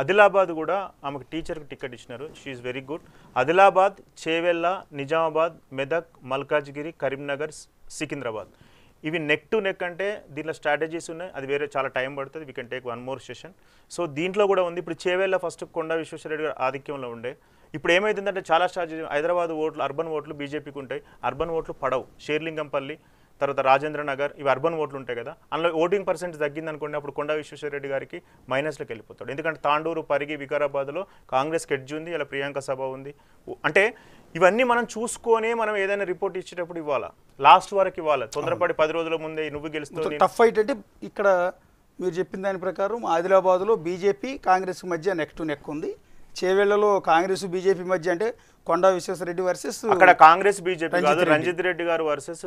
ఆదిలాబాద్ కూడా ఆమెకు టీచర్కి టికెట్ ఇచ్చినారు she is very good Adilabad Chevella Nizamabad Medak Malkajgiri Karimnagar Secunderabad ఇవి నెక్ టు నెక్ అంటే దీంట్లో స్ట్రాటజీస్ ఉన్నాయి అది వేరే చాలా టైం పడుతుంది we can take one more session so దీంట్లో కూడా ఉంది ఇప్పుడు చేవేళ్ళ ఫస్ట్ కొండ విశ్వేశ్వరరెడ్డి గారు ఆధిక్యంలో ఉండే ఇప్పుడు ఏమైందంటే చాలా స్ట్రాటజీ హైదరాబాద్ ఓట్లు అర్బన్ ఓట్లు బీజేపీకి ఉంటాయి అర్బన్ ఓట్లు పడవు షేర్లింగంపల్లి తర్వాత రాజేంద్ర నగర్ ఇవి అర్బన్ ఓట్లు ఉంటాయి కదా అందులో ఓటింగ్ పర్సెంట్ తగ్గింది అనుకోండి అప్పుడు కొండ విశ్వేశ్వరరెడ్డి గారికి మైనస్లోకి వెళ్ళిపోతాడు ఎందుకంటే తాండూరు పరిగి వికారాబాద్లో కాంగ్రెస్ కెడ్జ్ ఉంది ఇలా ప్రియాంక సభ ఉంది అంటే ఇవన్నీ మనం చూసుకొనే మనం ఏదైనా రిపోర్ట్ ఇచ్చేటప్పుడు ఇవ్వాలా లాస్ట్ వరకు ఇవ్వాలి తొందరపడి పది రోజుల ముందే నువ్వు గెలుస్తావు టఫ్ అయితే ఇక్కడ మీరు చెప్పిన దాని ప్రకారం ఆదిలాబాద్లో బీజేపీ కాంగ్రెస్ మధ్య నెక్ టు నెక్ ఉంది చేవేళ్లలో కాంగ్రెస్ బీజేపీ మధ్య అంటే కొండా విశ్వేశ్వరరెడ్డి వర్సెస్ అక్కడ కాంగ్రెస్ బీజేపీ రంజిత్ రెడ్డి గారు వర్సెస్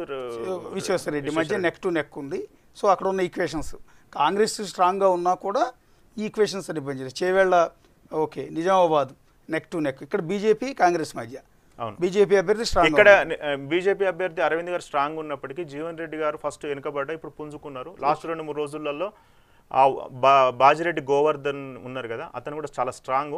విశ్వేశ్వరరెడ్డి మధ్య నెక్ టు నెక్ ఉంది సో అక్కడ ఉన్న ఈక్వేషన్స్ కాంగ్రెస్ స్ట్రాంగ్గా ఉన్నా కూడా ఈక్వేషన్స్ డిపెండ్ చేస్తాయి Chevella okay Nizamabad neck to neck ఇక్కడ బీజేపీ కాంగ్రెస్ మధ్య బీజేపీ అభ్యర్థి స్ట్రాంగ్ ఇక్కడ బీజేపీ అభ్యర్థి అరవింద్ గారు స్ట్రాంగ్ ఉన్నప్పటికీ జీవన్ రెడ్డి గారు ఫస్ట్ వెనుకబడ్డ ఇప్పుడు పుంజుకున్నారు లాస్ట్ రెండు మూడు రోజులలో బాజిరెడ్డి గోవర్ధన్ ఉన్నారు కదా అతను కూడా చాలా స్ట్రాంగ్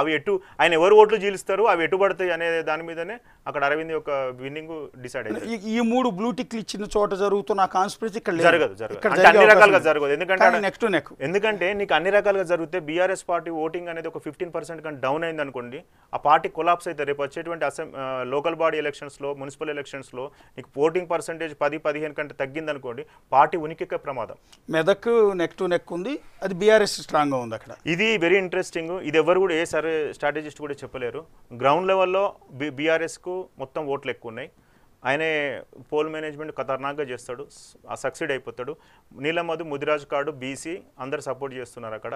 అవి ఎటు ఆయన ఎవరు ఓట్లు జీలిస్తారు అవి ఎటు పడతాయి అనే దాని మీదనే అక్కడ అరవింద్ యొక్క విన్నింగ్ డిసైడ్ అయింది ఈ మూడు బ్లూ టిక్లు ఇచ్చిన చోట జరుగుతున్న కాన్స్పిరసీ ఇక్కడ జరగదు జరగదు అన్ని రకాలుగా జరగదు ఎందుకంటే నెక్స్ట్ నెక్ ఎందుకంటే నీకు అన్ని రకాలుగా జరిగితే బీఆర్ఎస్ పార్టీ ఓటింగ్ అనేది ఒక ఫిఫ్టీన్ పర్సెంట్ కానీ డౌన్ అయింది అనుకోండి ఆ పార్టీ కొలాప్స్ అయితే రేపు వచ్చేటువంటి అసెం లోకల్ బాడీ ఎలక్షన్స్లో మున్సిపల్ ఎలక్షన్స్లో నీకు ఓటింగ్ పర్సెంటేజ్ పది పదిహేను కంటే తగ్గింది అనుకోండి పార్టీ ఉనికికే ప్రమాదం మెదక్ నెక్ టు నెక్ ఉంది అది బీఆర్ఎస్ స్ట్రాంగ్గా ఉంది అక్కడ ఇది వెరీ ఇంట్రెస్టింగ్ ఇది ఎవరు కూడా ఇప్పుడు ఏ సర్వే స్ట్రాటజిస్ట్ కూడా చెప్పలేరు గ్రౌండ్ లెవెల్లో బి బీఆర్ఎస్కు మొత్తం ఓట్లు ఎక్కువ ఉన్నాయి ఆయనే పోల్ మేనేజ్మెంట్ ఖతర్నాక్గా చేస్తాడు సక్సీడ్ అయిపోతాడు నీలమధు ముదిరాజు కాడు బీసీ అందరు సపోర్ట్ చేస్తున్నారు అక్కడ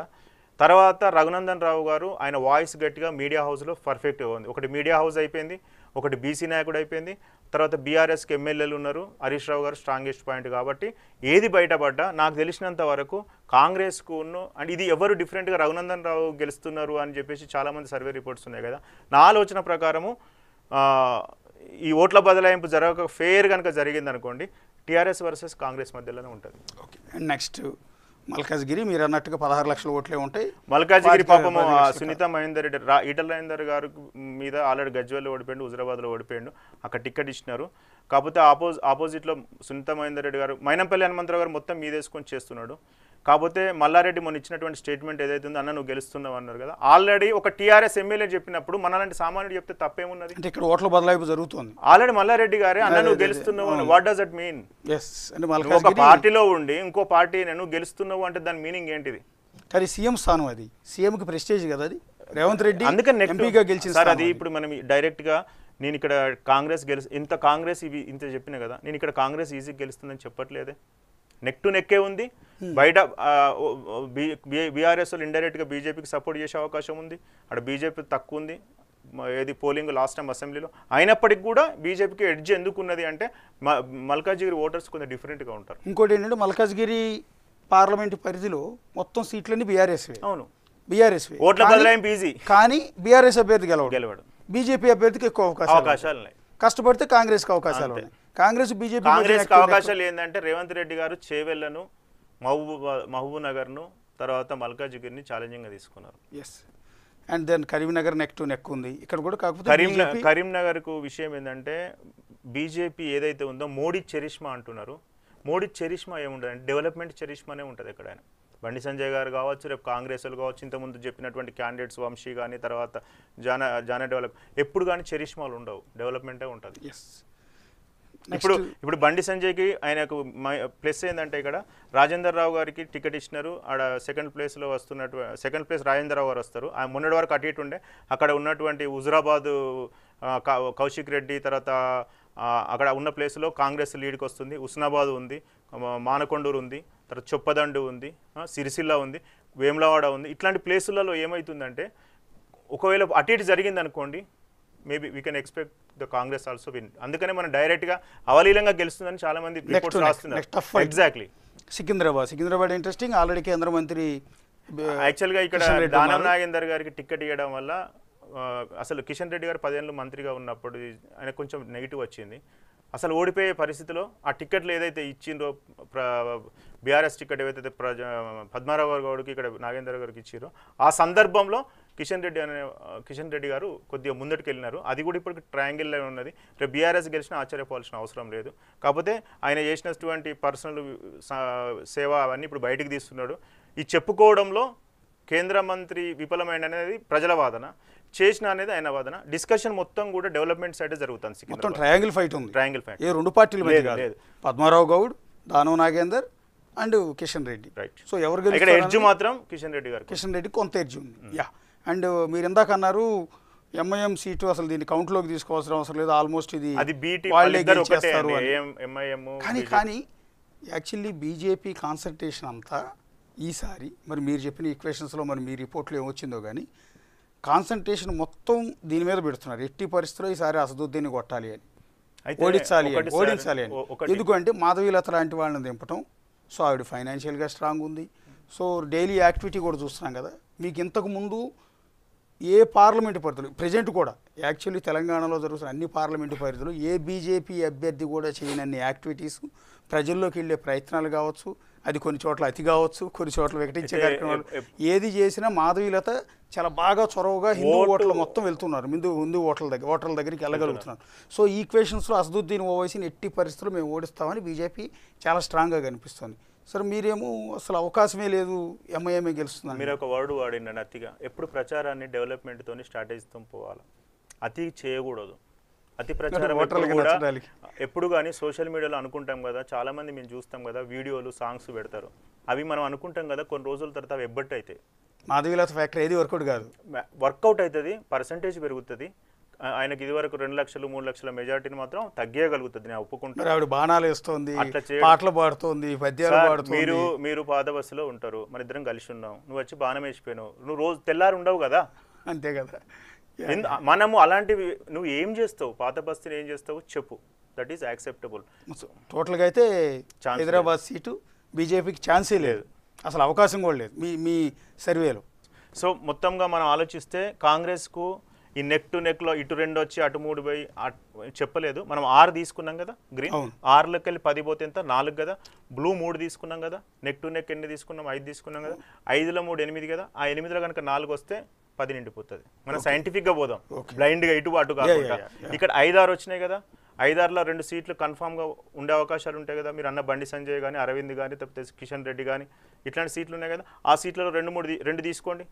తర్వాత రఘునందన్ రావు గారు ఆయన వాయిస్ గట్టిగా మీడియా హౌస్లో పర్ఫెక్ట్ ఉంది ఒకటి మీడియా హౌస్ అయిపోయింది ఒకటి బీసీ నాయకుడు అయిపోయింది తర్వాత బీఆర్ఎస్కి ఎమ్మెల్యేలు ఉన్నారు హరీష్ రావు గారు స్ట్రాంగెస్ట్ పాయింట్ కాబట్టి ఏది బయటపడ్డా నాకు తెలిసినంత వరకు కాంగ్రెస్కు అండ్ ఇది ఎవరు డిఫరెంట్గా రఘునందన్ రావు గెలుస్తున్నారు అని చెప్పేసి చాలామంది సర్వే రిపోర్ట్స్ ఉన్నాయి కదా నా ఆలోచన ప్రకారము ఈ ఓట్ల బదలాయింపు జరగక ఫేర్ కనుక జరిగింది అనుకోండి టీఆర్ఎస్ వర్సెస్ కాంగ్రెస్ మధ్యలోనే ఉంటుంది ఓకే అండ్ నెక్స్ట్ మల్కాజ్గిరి మీరు అన్నట్టుగా పదహారు లక్షల ఓట్లే ఉంటాయి మల్కాజ్గిరి పాపం సునీత మహేందర్ రెడ్డి రా ఈటల మహేందర్ గారు మీద ఆల్రెడీ గజ్వెల్లో ఓడిపోయిండు హుజరాబాద్లో ఓడిపోయాడు అక్కడ టికెట్ ఇచ్చినారు కాకపోతే ఆపోజ్ ఆపోజిట్లో సునీత మహేందర్ రెడ్డి గారు మైనంపల్లి హనుమంతరావు గారు మొత్తం మీదేసుకొని చేస్తున్నాడు కాకపోతే మల్లారెడ్డి మొన్న ఇచ్చినటువంటి స్టేట్మెంట్ ఏదైతే ఉందో అన్న నువ్వు గెలుస్తున్నావు అన్నారు కదా ఆల్రెడీ ఒక టీఆర్ఎస్ ఎమ్మెల్యే చెప్పినప్పుడు మనలాంటి సామాన్యుడు చెప్తే తప్పేమున్నది అంటే ఇక్కడ ఓట్ల బదలాయింపు జరుగుతుంది ఆల్రెడీ మల్లారెడ్డి గారే అన్న నువ్వు గెలుస్తున్నావు వాట్ డస్ అట్ మీన్ ఒక పార్టీలో ఉండి ఇంకో పార్టీ నేను గెలుస్తున్నావు అంటే దాని మీనింగ్ ఏంటిది కానీ సీఎం స్థానం అది సీఎంకి ప్రెస్టేజ్ కదా అది రేవంత్ రెడ్డి అందుకని ఎంపీగా గెలిచింది సార్ అది ఇప్పుడు మనం డైరెక్ట్గా నేను ఇక్కడ కాంగ్రెస్ గెలు ఇంత కాంగ్రెస్ ఇవి ఇంత చెప్పిన కదా నేను ఇక్కడ కాంగ్రెస్ ఈజీగా గెలుస్తుందని చెప్పట్లేదే నెక్ టు నెక్కే ఉంది hmm. బయట బీఆర్ఎస్ ఇండైరెక్ట్గా బీజేపీకి సపోర్ట్ చేసే అవకాశం ఉంది అక్కడ బీజేపీ తక్కువ ఉంది ఏది పోలింగ్ లాస్ట్ టైం అసెంబ్లీలో అయినప్పటికి కూడా బీజేపీకి ఎడ్జ్ ఎందుకున్నది అంటే మల్కాజ్గిరి ఓటర్స్ కొంచెం డిఫరెంట్గా ఉంటారు ఇంకోటి ఏంటంటే మల్కాజ్గిరి పార్లమెంటు పరిధిలో మొత్తం సీట్లన్నీ బీఆర్ఎస్ అవును బీఆర్ఎస్ ఓట్ల బదలాయింపు కానీ బీఆర్ఎస్ అభ్యర్థి గెలవడం గెలవడం బీజేపీ అభ్యర్థికి ఎక్కువ అవకాశాలు ఉన్నాయి కష్టపడితే కాంగ్రెస్కి అవకాశాలు ఉన్నాయి కాంగ్రెస్ బీజేపీ కాంగ్రెస్ అవకాశాలు ఏంటంటే రేవంత్ రెడ్డి గారు చేవెళ్లను మహబూబ్ మహబూబ్ నగర్ను తర్వాత మల్కాజ్గిరిని ఛాలెంజింగ్గా తీసుకున్నారు yes and then Karimnagar neck to neck ఉంది ఇక్కడ కూడా కాకపోతే కరీంనగర్ కు విషయం ఏంటంటే బీజేపీ ఏదైతే ఉందో మోడీ చరిష్మా అంటున్నారు మోడీ చరిష్మా ఏముండదు అంటే డెవలప్మెంట్ చరిష్మానే ఉంటుంది ఇక్కడ ఆయన బండి సంజయ్ గారు కావచ్చు రేపు కాంగ్రెస్ కావచ్చు ఇంతకుముందు చెప్పినటువంటి క్యాండిడేట్స్ వంశీ కానీ తర్వాత జాన జానా డెవలప్ ఎప్పుడు కానీ చరిష్మాలు ఉండవు డెవలప్మెంటే ఉంటుంది ఎస్ ఇప్పుడు ఇప్పుడు బండి సంజయ్కి ఆయనకు ప్లస్ ఏంటంటే ఇక్కడ రాజేందర్ రావు గారికి టికెట్ ఇచ్చినారు ఆడ సెకండ్ ప్లేస్లో వస్తున్నటువంటి సెకండ్ ప్లేస్ రాజేందర్ రావు గారు వస్తారు ఆయన మొన్నటి వరకు అటు ఇటు ఉండే అక్కడ ఉన్నటువంటి హుజురాబాదు కౌశిక్ రెడ్డి తర్వాత అక్కడ ఉన్న ప్లేస్లో కాంగ్రెస్ లీడ్కి వస్తుంది హుస్నాబాద్ ఉంది మానకొండూరు ఉంది తర్వాత చొప్పదండు ఉంది సిరిసిల్ల ఉంది వేములవాడ ఉంది ఇట్లాంటి ప్లేసులలో ఏమవుతుందంటే ఒకవేళ అటు ఇటు జరిగిందనుకోండి maybe we can expect the Congress also win అందుకనే మనం డైరెక్ట్గా అవలీలంగా గెలుస్తుందని చాలా మంది రాస్తున్నారు exactly Secunderabad Secunderabad interesting already కేంద్ర మంత్రి యాక్చువల్గా ఇక్కడ దానం నాగేందర్ గారికి టికెట్ ఇవ్వడం వల్ల అసలు కిషన్ రెడ్డి గారు పదేళ్ళు మంత్రిగా ఉన్నప్పుడు ఆయన కొంచెం నెగిటివ్ వచ్చింది అసలు ఓడిపోయే పరిస్థితిలో ఆ టికెట్లు ఏదైతే ఇచ్చిండ్రో బీఆర్ఎస్ టికెట్ ఏవైతే ప్రజా పద్మారావు గౌడ్కి ఇక్కడ నాగేందర్ గారికి ఇచ్చిరో ఆ సందర్భంలో కిషన్ రెడ్డి అనే కిషన్ రెడ్డి గారు కొద్దిగా ముందటికి వెళ్ళినారు అది కూడా ఇప్పటికి ట్రయాంగిల్లో ఉన్నది రేపు బీఆర్ఎస్ గెలిచినా ఆశ్చర్యపోవాల్సిన అవసరం లేదు కాకపోతే ఆయన చేసినటువంటి పర్సనల్ సేవ అవన్నీ ఇప్పుడు బయటికి తీస్తున్నాడు ఈ చెప్పుకోవడంలో కేంద్ర మంత్రి విఫలమైన అనేది ప్రజల వాదన చేసిన అనేది ఆయన వాదన డిస్కషన్ మొత్తం కూడా డెవలప్మెంట్ సైడ్ జరుగుతుంది మొత్తం ట్రయాంగిల్ ఫైట్ ఉంది ట్రయాంగిల్ ఫైట్ ఏ రెండు పార్టీలు లేదు Padma Rao Goud Danam Nagender and Kishan Reddy right so ఎవరు ఇక్కడ ఎడ్జ్ మాత్రం కిషన్ రెడ్డి గారు కిషన్ రెడ్డి కొంత ఎడ్జ్ ఉంది యా అండ్ మీరు ఇందాక అన్నారు ఎంఐఎం సీటు అసలు దీన్ని కౌంట్లోకి తీసుకోవాల్సిన అవసరం లేదు ఆల్మోస్ట్ ఇది చేస్తారు కానీ కానీ యాక్చువల్లీ బీజేపీ కాన్సన్ట్రేషన్ అంతా ఈసారి మరి మీరు చెప్పిన ఈక్వేషన్స్లో మరి మీ రిపోర్ట్లో ఏమొచ్చిందో కానీ కాన్సన్ట్రేషన్ మొత్తం దీని మీద పెడుతున్నారు ఎట్టి పరిస్థితిలో ఈసారి అసదుద్దీన్ని కొట్టాలి అని ఓడించాలి అని ఓడించాలి అని ఎందుకంటే మాధవీలత లాంటి వాళ్ళని దింపటం సో ఆవిడ ఫైనాన్షియల్గా స్ట్రాంగ్ ఉంది సో డైలీ యాక్టివిటీ కూడా చూస్తున్నాం కదా మీకు ఇంతకు ముందు ఏ పార్లమెంటు పరిధులు ప్రజెంట్ కూడా యాక్చువల్లీ తెలంగాణలో జరుగుతున్న అన్ని పార్లమెంటు పరిధులు ఏ బీజేపీ అభ్యర్థి కూడా చేయనన్ని యాక్టివిటీస్ ప్రజల్లోకి వెళ్ళే ప్రయత్నాలు కావచ్చు అది కొన్ని చోట్ల అతి కావచ్చు కొన్ని చోట్ల వికటించే కార్యక్రమాలు ఏది చేసినా మాధవీలత చాలా బాగా చొరవగా హిందూ ఓటర్లు మొత్తం వెళ్తున్నారు ముందు హిందూ ఓటర్ల దగ్గర ఓటర్ల దగ్గరికి వెళ్ళగలుగుతున్నారు సో ఈక్వేషన్స్లో అసదుద్దీన్ ఓవైసీని ఎట్టి పరిస్థితులు మేము ఓడిస్తామని బీజేపీ చాలా స్ట్రాంగ్గా కనిపిస్తుంది సార్ మీరేమో అసలు అవకాశమే లేదు ఎంఐఎంఏ గెలుస్తుంది మీరు ఒక వర్డ్ వాడిండి అతిగా ఎప్పుడు ప్రచారాన్ని డెవలప్మెంట్తో స్ట్రాటజీతో పోవాలి అతి చేయకూడదు అతి ప్రచారం ఎప్పుడు కానీ సోషల్ మీడియాలో అనుకుంటాం కదా చాలామంది మేము చూస్తాం కదా వీడియోలు సాంగ్స్ పెడతారు అవి మనం అనుకుంటాం కదా కొన్ని రోజుల తర్వాత అవి ఎబ్బట్టు అవుతాయి మాధవీలాస్ ఫ్యాక్టరీ ఏది వర్కౌట్ కాదు వర్కౌట్ అవుతుంది పర్సంటేజ్ పెరుగుతుంది ఆయనకి ఇదివరకు రెండు లక్షలు మూడు లక్షల మెజార్టీని మాత్రం తగ్గేయగలుగుతుంది నేను ఒప్పుకుంటాను ఆవిడ బాణాలు వేస్తుంది పాటలు పాడుతుంది మీరు మీరు పాత బస్సులో ఉంటారు మన ఇద్దరం కలిసి ఉన్నాం నువ్వు వచ్చి బాణం వేసిపోయినావు నువ్వు రోజు తెల్లారు ఉండవు కదా అంతే కదా మనము అలాంటివి నువ్వు ఏం చేస్తావు పాత బస్సుని ఏం చేస్తావు చెప్పు దట్ ఈస్ యాక్సెప్టబుల్ టోటల్గా అయితే హైదరాబాద్ సీటు బీజేపీకి ఛాన్సే లేదు అసలు అవకాశం కూడా లేదు మీ మీ సర్వేలో సో మొత్తంగా మనం ఆలోచిస్తే కాంగ్రెస్కు ఈ నెక్ టు నెక్ లో ఇటు రెండు వచ్చి అటు మూడు పోయి చెప్పలేదు మనం ఆరు తీసుకున్నాం కదా గ్రీన్ ఆరులోకి వెళ్ళి పది పోతే ఎంత నాలుగు కదా బ్లూ మూడు తీసుకున్నాం కదా నెక్ టు నెక్ ఎన్ని తీసుకున్నాం ఐదు తీసుకున్నాం కదా ఐదులో మూడు ఎనిమిది కదా ఆ ఎనిమిదిలో కనుక నాలుగు వస్తే పది నిండిపోతుంది మనం సైంటిఫిక్ గా పోదాం బ్లైండ్గా ఇటు అటు కాకుండా ఇక్కడ ఐదు ఆరు వచ్చినాయి కదా ఐదారులో రెండు సీట్లు కన్ఫామ్గా ఉండే అవకాశాలు ఉంటాయి కదా మీరు అన్న బండి సంజయ్ కానీ అరవింద్ కానీ తప్పితే కిషన్ రెడ్డి కానీ ఇట్లాంటి సీట్లు ఉన్నాయి కదా ఆ సీట్లలో రెండు మూడు రెండు తీసుకోండి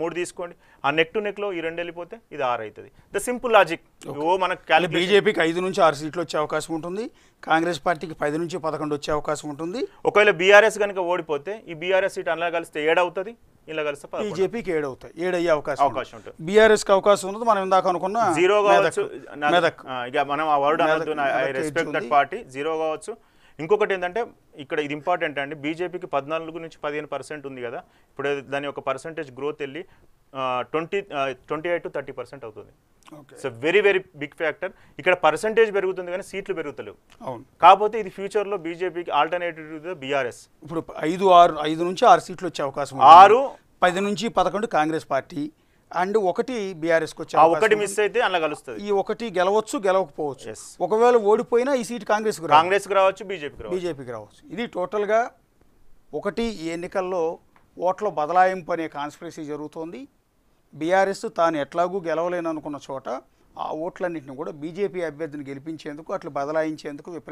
మూడు తీసుకోండి ఆ నెక్ టు నెక్లో ఈ రెండు వెళ్ళిపోతే ఇది ఆరు అవుతుంది ద సింపుల్ లాజిక్ ఓ మనకు బీజేపీకి ఐదు నుంచి ఆరు సీట్లు వచ్చే అవకాశం ఉంటుంది కాంగ్రెస్ పార్టీకి పది నుంచి పదకొండు వచ్చే అవకాశం ఉంటుంది ఒకవేళ బీఆర్ఎస్ కనుక ఓడిపోతే ఈ బీఆర్ఎస్ సీట్ అలా కలిస్తే ఏడవుతుంది ఇలా కలిస్తే బీజేపీకి ఏడవుతాయి ఏడయ్యే అవకాశం అవకాశం ఉంటుంది బీఆర్ఎస్ కి అవకాశం ఉంటుంది మనం ఇందాక అనుకున్నాం జీరో కావచ్చు ఇక మనం ఆ word I respect party zero కావచ్చు ఇంకొకటి ఏంటంటే ఇక్కడ ఇది ఇంపార్టెంట్ అండి బీజేపీకి పద్నాలుగు నుంచి పదిహేను పర్సెంట్ ఉంది కదా ఇప్పుడు దాని యొక్క పర్సంటేజ్ గ్రోత్ వెళ్ళి twenty twenty eight to thirty percent అవుతుంది so very very big factor ఇక్కడ పర్సంటేజ్ పెరుగుతుంది కానీ సీట్లు పెరుగుతలేవు అవును కాకపోతే ఇది ఫ్యూచర్లో బీజేపీకి ఆల్టర్నేటివ్ బీఆర్ఎస్ ఇప్పుడు ఐదు ఆరు ఐదు నుంచి ఆరు సీట్లు వచ్చే అవకాశం ఆరు పది నుంచి పదకొండు కాంగ్రెస్ పార్టీ అండ్ ఒకటి బీఆర్ఎస్కి వచ్చే ఒకటి మిస్ అయితే అలా కలుస్తుంది ఈ ఒకటి గెలవచ్చు గెలవకపోవచ్చు ఒకవేళ ఓడిపోయినా ఈ సీట్ కాంగ్రెస్ కాంగ్రెస్కి రావచ్చు బీజేపీకి బీజేపీకి రావచ్చు ఇది టోటల్గా ఒకటి ఈ ఎన్నికల్లో ఓట్ల బదలాయింపు అనే కాన్స్పిరసీ జరుగుతోంది బీఆర్ఎస్ తాను ఎట్లాగూ గెలవలేననుకున్న చోట ఆ ఓట్లన్నింటిని కూడా బీజేపీ అభ్యర్థిని గెలిపించేందుకు అట్లా బదలాయించేందుకు విపరీత